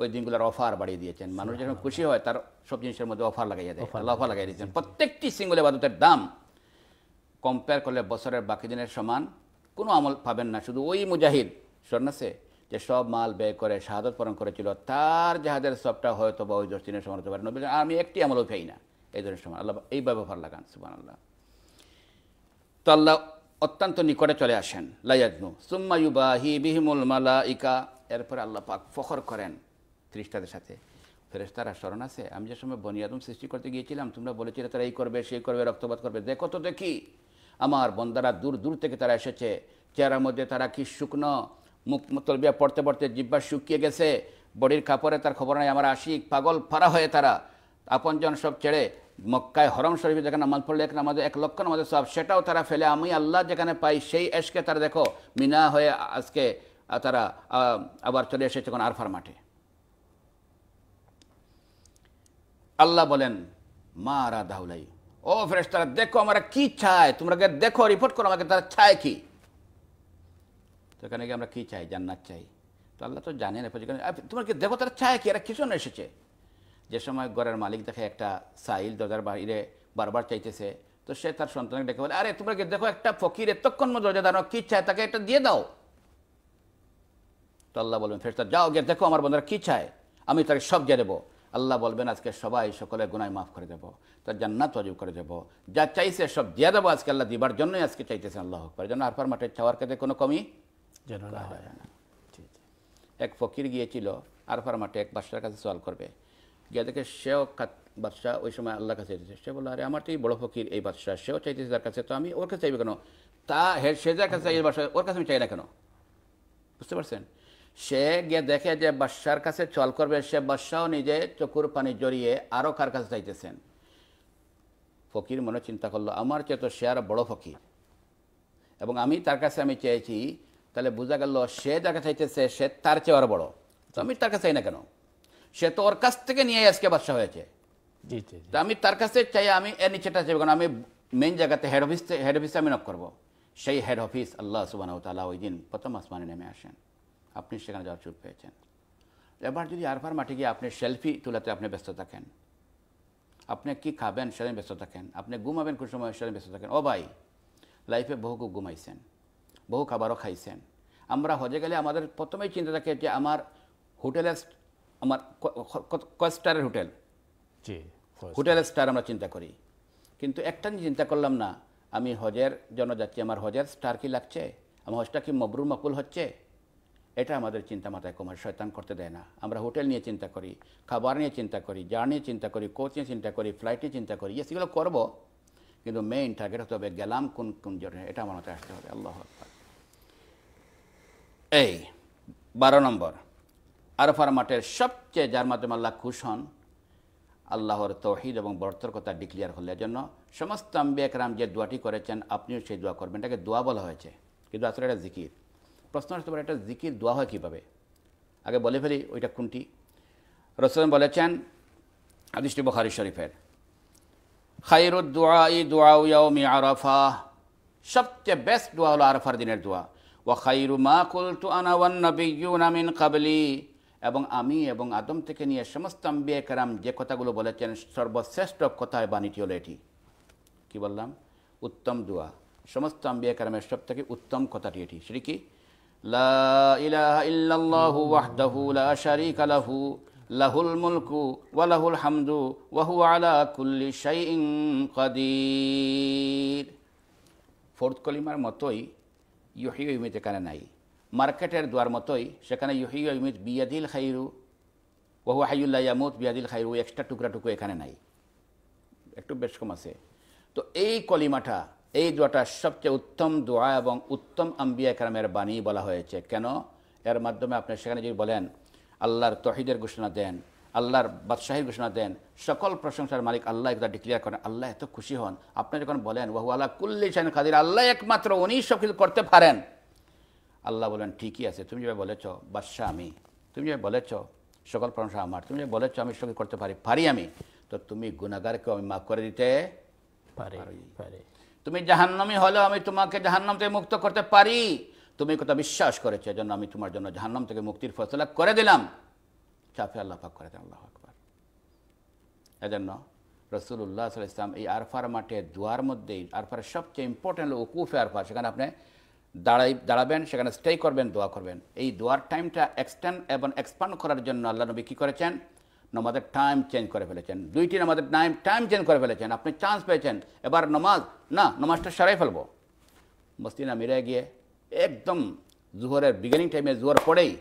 Speaker 2: ওই দিনগুলোর অফার বাড়িয়ে দিয়েছেন মানুষ যখন খুশি হয় তার সব জিনিসের মধ্যে অফার লাগাইয়া দেয় অফার লাগাই দিয়েছেন প্রত্যেকটি সিঙ্গুল বাদতের দাম কম্পেয়ার করলে বছরের বাকি দিনের সমান কোনো আমল পাবেন না শুধু ওই মুজাহিদ সন্ন্যাসে যে সব মাল ব্যয় করে শাহাদত পরণ করেছিল তার জাহাজের সবটা হয়তো বা ওই দশ দিনের সমান হতে পারে নবী আমি একটি আমলও পাই না এই ধরনের সমান আল্লাহ এইভাবে ভালো লাগান সুবান আল্লাহ তো আল্লাহ অত্যন্ত নিকটে চলে আসেন লাইয়াজনু সুম্মায়ুবাহি বিহিমুল মালা ইকা এরপরে আল্লাহ পাক ফখর করেন ত্রিশটাদের সাথে ফেরেস্তারা স্মরণ আছে আমি যে সময় বনিয়াদম সৃষ্টি করতে গিয়েছিলাম তোমরা বলেছিলে তারা এই করবে সেই করবে রক্তপাত করবে দেখো তো দেখি আমার বন্দারা দূর দূর থেকে তারা এসেছে চেহারার মধ্যে তারা কি শুকনো মুখ তলবিয়া পড়তে পড়তে জিব্বা শুকিয়ে গেছে বডির কাপড়ে তার খবর নাই আমার আশিক পাগল ফারা হয়ে তারা আপনজন সব ছেড়ে মক্কায় হরম শরীফে যেখানে নামাজ পড়লে এক নামাজে এক লক্ষ আমাদের সব সেটাও তারা ফেলে আমি আল্লাহ যেখানে পাই সেই এসকে তারা দেখো মিনা হয়ে আজকে তারা আবার চলে এসেছে কোন আরফার মাঠে আল্লাহ বলেন মা রা দাউলাই ও ফেরেস্তারা দেখো আমরা কি চাই তোমরা দেখো রিপোর্ট করো আমাকে তারা চায় কি তো এখানে গিয়ে আমরা কি চাই জান্নার চাই তো আল্লাহ তো জানে না তোমরা কি দেখো তারা চায় কি এরা কিছু না এসেছে যে সময় ঘরের মালিক দেখে একটা সাইল দরজার বাইরে বারবার চাইতেছে তো সে তার সন্তানকে ডেকে বলে আরে তোমরা কি দেখো একটা ফকির এতক্ষণ দরজা দাঁড়ানো কী চায় তাকে একটা দিয়ে দাও তো আল্লাহ বলবেন ফেরস্তা যাও গিয়ে দেখো আমার বন্ধুরা কী চায় আমি তাকে সব দিয়ে দেবো আল্লাহ বলবেন আজকে সবাই সকলের গুনায় মাফ করে দেবো তার জান্নাত অজীব করে দেবো যা চাইছে সব দিয়ে দেবো আজকে আল্লাহ দিবার জন্যই আজকে চাইতেছে আল্লাহ আকবর যেন আরফার মাঠে চাওয়ার ক্ষেত্রে কোনো কমি
Speaker 1: যেন না হয় না
Speaker 2: এক ফকির গিয়েছিল আরফার মাঠে এক বাদশার কাছে সওয়াল করবে গিয়ে দেখে সেও বাদশাহ ওই সময় আল্লাহ কাছে চাইতেছে সে বললো আরে আমার তো এই বড়ো ফকির এই বাদশাহ সেও চাইতেছে তার কাছে তো আমি ওর কাছে চাইবে কেন তা হে সে যার কাছে চাই বাদশাহ ওর কাছে আমি চাই না কেন বুঝতে পারছেন সে গিয়ে দেখে যে বাদশার কাছে চল করবে সে বাদশাহ নিজে চকুর পানি জড়িয়ে আরও কার কাছে চাইতেছেন ফকির মনে চিন্তা করলো আমার চেয়ে তো সে আর বড় ফকির এবং আমি তার কাছে আমি চেয়েছি তাহলে বোঝা গেল সে যাকে চাইতেছে সে তার চেয়ে আর বড় তো আমি তার কাছে চাই না কেন সে তো ওর কাছ থেকে নিয়ে আজকে বাদশাহ হয়েছে তা আমি তার কাছে চাই আমি এর নিচেটা চাইব কারণ আমি মেন জায়গাতে হেড অফিস হেড অফিসে আমি নক করবো সেই হেড অফিস আল্লাহ সুবাহ ওই দিন প্রথম আসমানে নেমে আসেন আপনি সেখানে যাওয়ার সুযোগ পেয়েছেন এবার যদি আরফার মাঠে গিয়ে আপনি সেলফি তোলাতে আপনি ব্যস্ত থাকেন আপনি কি খাবেন সেদিন ব্যস্ত থাকেন আপনি ঘুমাবেন কোন সময় সেদিন ব্যস্ত থাকেন ও ভাই লাইফে বহু ঘুমাইছেন বহু খাবারও খাইছেন আমরা হজে গেলে আমাদের প্রথমেই চিন্তা থাকে যে আমার হোটেলের আমার কয় স্টারের হোটেল জি হোটেলের স্টার আমরা চিন্তা করি কিন্তু একটা চিন্তা করলাম না আমি হজের জন্য যাচ্ছি আমার হজের স্টার কি লাগছে আমার হজটা কি মবরুর মকুল হচ্ছে এটা আমাদের চিন্তা মাথায় কমার শয়তান করতে দেয় না আমরা হোটেল নিয়ে চিন্তা করি খাবার নিয়ে চিন্তা করি জার্নি চিন্তা করি কোচ নিয়ে চিন্তা করি ফ্লাইট নিয়ে চিন্তা করি ইয়ে সেগুলো করবো কিন্তু মেইন টার্গেট হতে হবে গেলাম কোন কোন জন্য এটা আমার মাথায় আসতে হবে আল্লাহ এই বারো নম্বর আরফার মাঠের সবচেয়ে যার মাধ্যমে আল্লাহ খুশ হন আল্লাহর তহিদ এবং বর্তর কথা ডিক্লিয়ার হলে জন্য সমস্ত আম্বি একরাম যে দোয়াটি করেছেন আপনিও সেই দোয়া করবেন এটাকে দোয়া বলা হয়েছে কিন্তু আসলে এটা জিকির প্রশ্ন আসতে পারে এটা জিকির দোয়া হয় কীভাবে আগে বলে ফেলি ওইটা কোনটি রসলাম বলেছেন আদিষ্টি বখারি শরীফের খাইরুদ দোয়া ই দোয়া মি আরফা সবচেয়ে বেস্ট দোয়া হলো আরফার দিনের দোয়া ওয়া খাইরু মা কুলতু আনাওয়ান কাবলি এবং আমি এবং আদম থেকে নিয়ে সমস্ত আম্বিয়া কারাম যে কথাগুলো বলেছেন সর্বশ্রেষ্ঠ কথায় বাণীটি হলো এটি কী বললাম উত্তম দোয়া সমস্ত আম্বিয়া কারামের সব থেকে উত্তম কথাটি এটি সেটি কি لا إله إلا الله وحده لا شريك له له الملك وله الحمد وهو على كل شيء قدير ফোর্থ কলিমার মতোই ইউহিউ ইমিত এখানে নাই মার্কেটের দোয়ার মতোই সেখানে ইউহিউ ইমিত বিয়াদিল খাইরু ওহু হাইউল্লাহ ইয়ামুদ বিয়াদিল খাইরু এক্সট্রা টুকরা টুকু এখানে নাই একটু বেশ কম আছে তো এই কলিমাটা এই দোয়াটা সবচেয়ে উত্তম দোয়া এবং উত্তম আম্বিয়া কারামের বাণী বলা হয়েছে কেন এর মাধ্যমে আপনি সেখানে যদি বলেন আল্লাহর তহিদের ঘোষণা দেন আল্লাহর বাদশাহীর ঘোষণা দেন সকল প্রশংসার মালিক আল্লাহ একদা ডিক্লেয়ার করেন আল্লাহ এত খুশি হন আপনি যখন বলেন বাহু আল্লাহ কুল্লি শাহিন খাদির আল্লাহ একমাত্র উনি সব কিছু করতে পারেন আল্লাহ বলেন ঠিকই আছে তুমি যেভাবে বলেছ বাদশাহ আমি তুমি যেভাবে বলেছ সকল প্রশংসা আমার তুমি যে বলেছ আমি সব করতে পারি পারি আমি তো তুমি গুণাগারকেও আমি মাফ করে দিতে পারি পারি তুমি জাহান্নামি হলেও আমি তোমাকে জাহান্নাম থেকে মুক্ত করতে পারি তুমি কথা বিশ্বাস করেছো এজন্য আমি তোমার জন্য জাহান্নাম থেকে মুক্তির ফসলা করে দিলাম চাপে আল্লাহ পাক করে দেন আল্লাহ আকবর এজন্য রসুল্লাহ ইসলাম এই আরফার মাঠে দুয়ার মধ্যেই আরফার সবচেয়ে ইম্পর্টেন্ট উকুফে ওকুফে সেখানে আপনি দাঁড়াই দাঁড়াবেন সেখানে স্টে করবেন দোয়া করবেন এই দোয়ার টাইমটা এক্সটেন্ড এবং এক্সপান্ড করার জন্য আল্লাহ নবী কী করেছেন নমাজের টাইম চেঞ্জ করে ফেলেছেন দুইটি নমাজের টাইম টাইম চেঞ্জ করে ফেলেছেন আপনি চান্স পেয়েছেন এবার নমাজ না নমাজটা সারাই ফেলবো মসজিদা মিরে গিয়ে একদম জুহরের বিগিনিং টাইমে জুহর পড়েই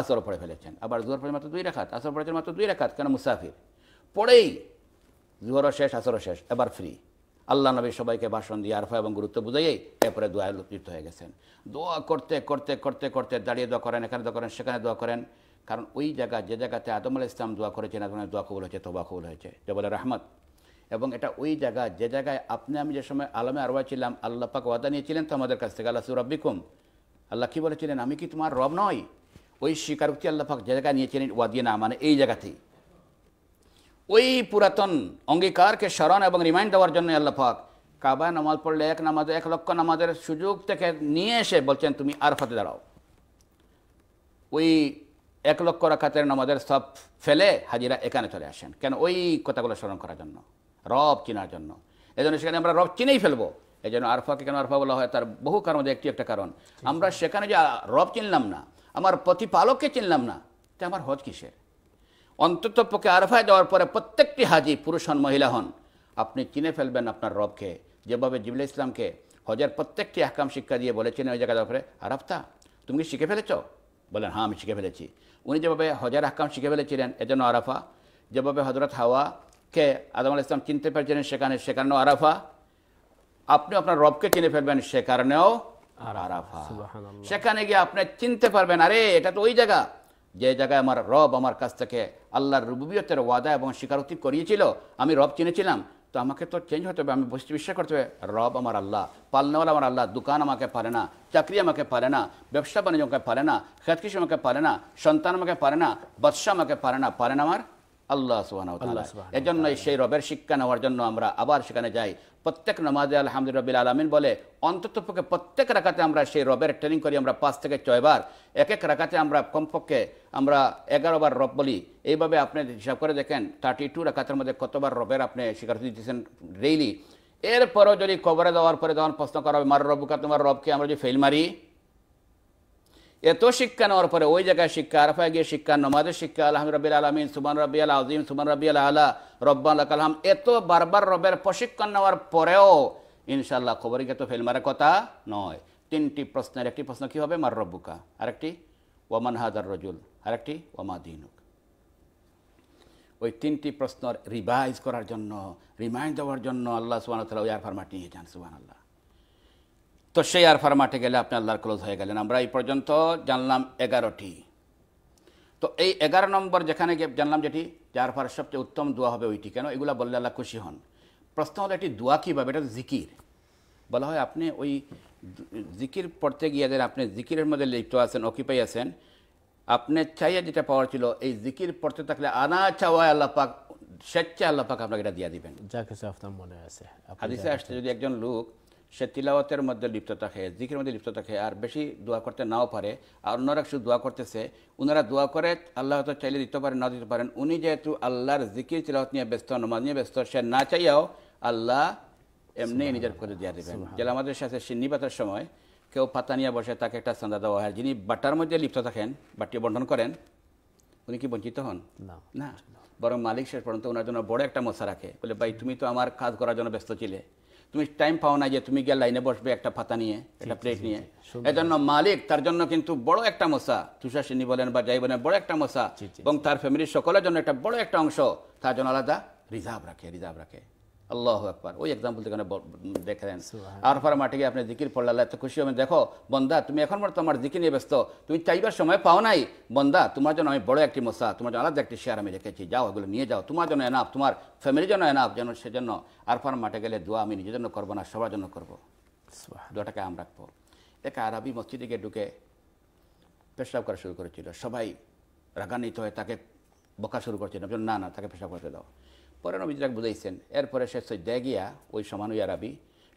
Speaker 2: আসর পড়ে ফেলেছেন আবার জুহর পড়ে মাত্র দুই রেখাত আসর পড়েছেন মাত্র দুই রেখাত কেন মুসাফির পড়েই জুহরও শেষ আসরও শেষ এবার ফ্রি আল্লাহ নবী সবাইকে ভাষণ দিয়ে আরফা এবং গুরুত্ব বুঝাইয়েই এরপরে দোয়া লুপ্ত হয়ে গেছেন দোয়া করতে করতে করতে করতে দাঁড়িয়ে দোয়া করেন এখানে দোয়া করেন সেখানে দোয়া করেন কারণ ওই জায়গা যে জায়গাতে আদম আল ইসলাম দোয়া করেছেন আদম দোয়া কবুল হয়েছে তোবা কবুল হয়েছে জবাল রহমত এবং এটা ওই জায়গা যে জায়গায় আপনি আমি যে সময় আলমে আরওয়া ছিলাম আল্লাহ পাক ওয়াদা নিয়েছিলেন তো আমাদের কাছ থেকে আল্লাহ সুরব্বিকুম আল্লাহ কী বলেছিলেন আমি কি তোমার রব নয় ওই স্বীকারোক্তি আল্লাহ পাক যে জায়গায় নিয়েছিলেন ওয়াদিয়ে না মানে এই জায়গাতেই ওই পুরাতন অঙ্গীকারকে স্মরণ এবং রিমাইন্ড দেওয়ার জন্য আল্লাহ পাক কাবায় নামাজ পড়লে এক নামাজ এক লক্ষ নামাজের সুযোগ থেকে নিয়ে এসে বলছেন তুমি আর ফাতে দাঁড়াও ওই এক লক্ষ রাখাতের নামাজের সব ফেলে হাজিরা এখানে চলে আসেন কেন ওই কথাগুলো স্মরণ করার জন্য রব চিনার জন্য এই জন্য সেখানে আমরা রব চিনেই ফেলবো এই জন্য আরফাকে কেন আরফা বলা হয় তার বহু কারণ একটি একটা কারণ আমরা সেখানে যে রব চিনলাম না আমার প্রতিপালককে চিনলাম না তা আমার হজ কিসের অন্তত পক্ষে আরফায় দেওয়ার পরে প্রত্যেকটি হাজি পুরুষ হন মহিলা হন আপনি চিনে ফেলবেন আপনার রবকে যেভাবে জিবুল ইসলামকে হজের প্রত্যেকটি আকাম শিক্ষা দিয়ে বলেছেন ওই জায়গায় পরে আরাফতা তুমি কি শিখে ফেলেছ বলেন হ্যাঁ আমি শিখে ফেলেছি উনি যেভাবে হজার আহকাম শিখে ফেলেছিলেন এজন্য আরাফা যেভাবে হজরত হাওয়াকে আদম আল ইসলাম চিনতে পেরেছিলেন সেখানে সে কারণেও আরাফা আপনি আপনার রবকে চিনে ফেলবেন সে কারণেও আরাফা সেখানে গিয়ে আপনি চিনতে পারবেন আরে এটা তো ওই জায়গা যে জায়গায় আমার রব আমার কাছ থেকে আল্লাহর রুবিয়তের ওয়াদা এবং স্বীকারোক্তি করিয়েছিল আমি রব চিনেছিলাম তো আমাকে তো চেঞ্জ হতে হবে আমি বুঝতে বিশ্বাস করতে হবে রব আমার আল্লাহ পালনেওয়ালা আমার আল্লাহ দোকান আমাকে পারে না চাকরি আমাকে পারে না ব্যবসা বাণিজ্য আমাকে পারে না খেতকিস আমাকে পারে না সন্তান আমাকে পারে না বাদশাহ আমাকে পারে না পারে না আমার আল্লাহ সুহান এজন্যই সেই রবের শিক্ষা নেওয়ার জন্য আমরা আবার সেখানে যাই প্রত্যেক নমাজে রবিল আলমিন বলে অন্ততপক্ষে প্রত্যেক রাখাতে আমরা সেই রবের ট্রেনিং করি আমরা পাঁচ থেকে ছয়বার এক এক রাখাতে আমরা কমপক্ষে আমরা এগারোবার রব বলি এইভাবে আপনি হিসাব করে দেখেন থার্টি টু রাখাতের মধ্যে কতবার রবের আপনি স্বীকার দিতেছেন ডেইলি এরপরও যদি কবরে দেওয়ার পরে যখন প্রশ্ন করা হবে মার রবকে তোমার রবকে আমরা যদি ফেল মারি এত শিক্ষা নেওয়ার পরে ওই জায়গায় শিক্ষা আরফায় গিয়ে শিক্ষা নমাজের শিক্ষা আলহাম রবিল আলমিন সুমান রবি আল আজিম সুমান রবি আল আলা রব্বাল কালাম এত বারবার রবের প্রশিক্ষণ নেওয়ার পরেও ইনশাল্লাহ খবরই তো ফেল কথা নয় তিনটি প্রশ্নের একটি প্রশ্ন কী হবে মার রব্বুকা আরেকটি ওয়ামান হাজার রজুল আরেকটি ওমা দিনুক ওই তিনটি প্রশ্ন রিভাইজ করার জন্য রিমাইন্ড দেওয়ার জন্য আল্লাহ সুবাহ ওই আর ফার্মাটি নিয়ে যান সুবাহ আল্লাহ তো সেই আরফার মাঠে গেলে আপনি আল্লাহর ক্লোজ হয়ে গেলেন আমরা এই পর্যন্ত জানলাম এগারোটি তো এই এগারো নম্বর যেখানে গিয়ে জানলাম যেটি যার ফার সবচেয়ে উত্তম দোয়া হবে ওইটি কেন এগুলো বললে আল্লাহ খুশি হন প্রশ্ন হলো এটি দোয়া কীভাবে এটা জিকির বলা হয় আপনি ওই জিকির পড়তে গিয়ে যেন আপনি জিকিরের মধ্যে লিপ্ত আছেন অকিপাই আছেন আপনি চাইয়া যেটা পাওয়ার ছিল এই জিকির পড়তে থাকলে আনা চাওয়ায় আল্লাহ পাক স্বেচ্ছায় আল্লাহ পাক আপনাকে এটা দিয়ে দিবেন যা কিছু আপনার মনে আছে হাদিসে আসছে যদি একজন লোক সে তিলাওয়াতের মধ্যে লিপ্ত থাকে জিকির মধ্যে লিপ্ত থাকে আর বেশি দোয়া করতে নাও পারে আর অন্যরা শুধু দোয়া করতেছে ওনারা দোয়া করে আল্লাহ তো চাইলে দিতে পারেন না দিতে পারেন উনি যেহেতু আল্লাহর জিকির তিলাওয়াত নিয়ে ব্যস্ত নমাজ নিয়ে ব্যস্ত সে না চাইয়াও আল্লাহ এমনি নিজের করে দিয়ে দেবেন যেটা আমাদের সাথে পাতার সময় কেউ পাতা নিয়ে বসে তাকে একটা চাঁদা দেওয়া হয় যিনি বাটার মধ্যে লিপ্ত থাকেন বাটি বন্ধন করেন উনি কি বঞ্চিত হন না বরং মালিক শেষ পর্যন্ত ওনার জন্য বড় একটা মশা রাখে বলে ভাই তুমি তো আমার কাজ করার জন্য ব্যস্ত ছিলে তুমি টাইম পাও না যে তুমি গিয়ে লাইনে বসবে একটা পাতা নিয়ে একটা প্লেট নিয়ে এজন্য মালিক তার জন্য কিন্তু বড় একটা মশা তুষার সিনী বলেন বা যাই বলেন বড় একটা মশা এবং তার ফ্যামিলির সকলের জন্য একটা বড় একটা অংশ তার জন্য আলাদা রিজার্ভ রাখে রিজার্ভ রাখে আল্লাহ আকবর ওই এক্সাম্পল থেকে দেখে দেন আর মাঠে গিয়ে আপনি জিকির পড়লে এত খুশি হবেন দেখো বন্দা তুমি এখন মানে তোমার জিকির নিয়ে ব্যস্ত তুমি চাইবার সময় পাও নাই বন্দা তোমার জন্য আমি বড় একটি মশা তোমার জন্য আলাদা একটি শেয়ার আমি রেখেছি যাও ওগুলো নিয়ে যাও তোমার জন্য এনাফ তোমার ফ্যামিলির জন্য এনাফ যেন সেজন্য আর মাঠে গেলে দোয়া আমি নিজের জন্য করবো না সবার জন্য করবো দোয়াটাকে আম রাখবো এক আরবি মসজিদে গিয়ে ঢুকে পেশাব করা শুরু করেছিল সবাই রাগান্বিত হয়ে তাকে বকা শুরু করছিল না না তাকে পেশাব করতে দাও পরে নবীজিরাক বুঝাইছেন এরপরে সে সৈদ্যা গিয়া ওই সমান ওই আরবি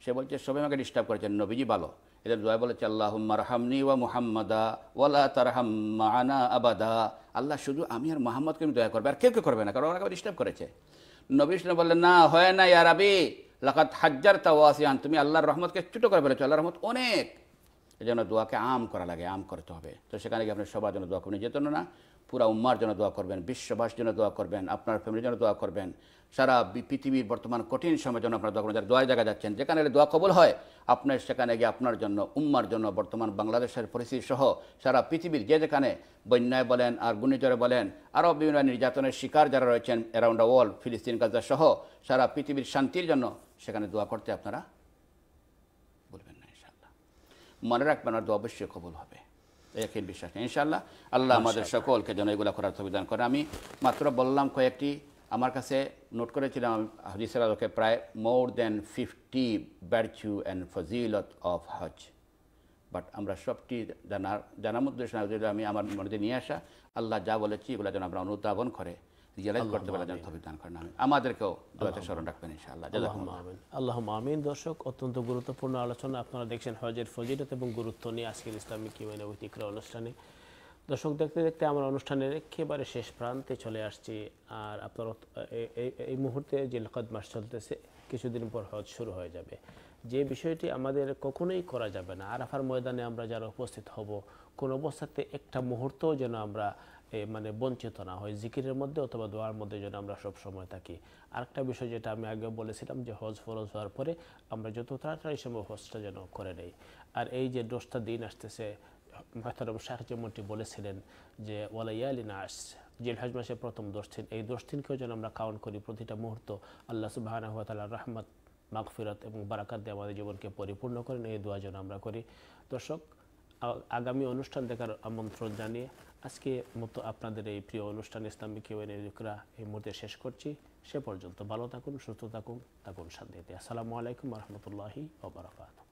Speaker 2: সে বলছে সবাই আমাকে ডিস্টার্ব করেছেন নবীজি ভালো এদের দোয়া বলেছে আল্লাহম্মারহামনি ওয়া মুহাম্মাদা ওয়ালা তারহাম্মা মানা আবাদা আল্লাহ শুধু আমি আর মোহাম্মদকে আমি দয়া করবে আর কেউ কেউ করবে না কারণ ওরা ডিস্টার্ব করেছে নবী ইসলাম বললেন না হয় না ইয়ার আবি লাকাত হাজ্জার তাওয়াসিয়ান তুমি আল্লাহর রহমতকে ছোটো করে বলেছো আল্লাহ রহমত অনেক এই জন্য দোয়াকে আম করা লাগে আম করতে হবে তো সেখানে গিয়ে আপনার সবার জন্য দোয়া করে যেতেন না পুরা উম্মার জন্য দোয়া করবেন বিশ্ববাস জন্য দোয়া করবেন আপনার ফ্যামিলির জন্য দোয়া করবেন সারা পৃথিবীর বর্তমান কঠিন সময়ের জন্য আপনার দোয়া করবেন যারা দোয়া যাচ্ছেন যেখানে দোয়া কবল হয় আপনার সেখানে গিয়ে আপনার জন্য উম্মার জন্য বর্তমান বাংলাদেশের পরিস্থিতি সহ সারা পৃথিবীর যে যেখানে বন্যায় বলেন আর গুণিজরে বলেন আরও বিভিন্ন নির্যাতনের শিকার যারা রয়েছেন অ্যারাউন্ড দ্য ওয়ার্ল্ড ফিলিস্তিন গাজা সহ সারা পৃথিবীর শান্তির জন্য সেখানে দোয়া করতে আপনারা বলবেন না ইনশাআল্লাহ মনে রাখবেন আর দোয়া অবশ্যই কবল হবে একের বিশ্বাস নেই ইনশাল্লাহ আল্লাহ আমাদের সকলকে যেন এগুলো করার সুবিধান করে আমি মাত্র বললাম কয়েকটি আমার কাছে নোট করেছিলাম হাদিসের আলোকে প্রায় মোর দেন ফিফটি ব্যার্চু অ্যান্ড ফজিলত অফ হজ বাট আমরা সবটি জানার জানার মধ্যে আমি আমার মধ্যে নিয়ে আসা আল্লাহ যা বলেছি এগুলো যেন আমরা অনুধাবন করে রিয়ালাইজ করতে পারে যেন তবে দান আমাদেরকেও দোয়াতে স্মরণ রাখবেন ইনশাআল্লাহ
Speaker 1: আল্লাহ আমিন দর্শক অত্যন্ত গুরুত্বপূর্ণ আলোচনা আপনারা দেখছেন হজের ফজিলত এবং গুরুত্ব নিয়ে আজকের ইসলামিক অনুষ্ঠানে দর্শক দেখতে দেখতে আমার অনুষ্ঠানের একেবারে শেষ প্রান্তে চলে আসছি আর আপনার এই মুহূর্তে যে লকদ মাস চলতেছে কিছুদিন পর হজ শুরু হয়ে যাবে যে বিষয়টি আমাদের কখনোই করা যাবে না আরাফার ময়দানে আমরা যারা উপস্থিত হব কোন অবস্থাতে একটা মুহূর্তও যেন আমরা মানে বঞ্চিত না হয় জিকিরের মধ্যে অথবা দোয়ার মধ্যে যেন আমরা সব সময় থাকি আরেকটা বিষয় যেটা আমি আগে বলেছিলাম যে হজ ফরজ হওয়ার পরে আমরা যত তাড়াতাড়ি সম্ভব হজটা যেন করে নেই আর এই যে দশটা দিন আসতেছে মাহতারব শাহ যেমনটি বলেছিলেন যে আস নাস হাজ মাসের প্রথম দশ দিন এই দশ দিনকেও যেন আমরা কাউন্ট করি প্রতিটা মুহূর্ত আল্লাহ সুবাহ রহমত মাগফিরত এবং বারাকাত দিয়ে আমাদের জীবনকে পরিপূর্ণ করেন এই দোয়া যেন আমরা করি দর্শক আগামী অনুষ্ঠান দেখার আমন্ত্রণ জানিয়ে আজকে মতো আপনাদের এই প্রিয় অনুষ্ঠান ইসলামিক লোকরা এই মুহূর্তে শেষ করছি সে পর্যন্ত ভালো থাকুন সুস্থ থাকুন থাকুন শান্তিতে আসসালামু আলাইকুম
Speaker 2: রহমতুল্লাহি ওবরাকাত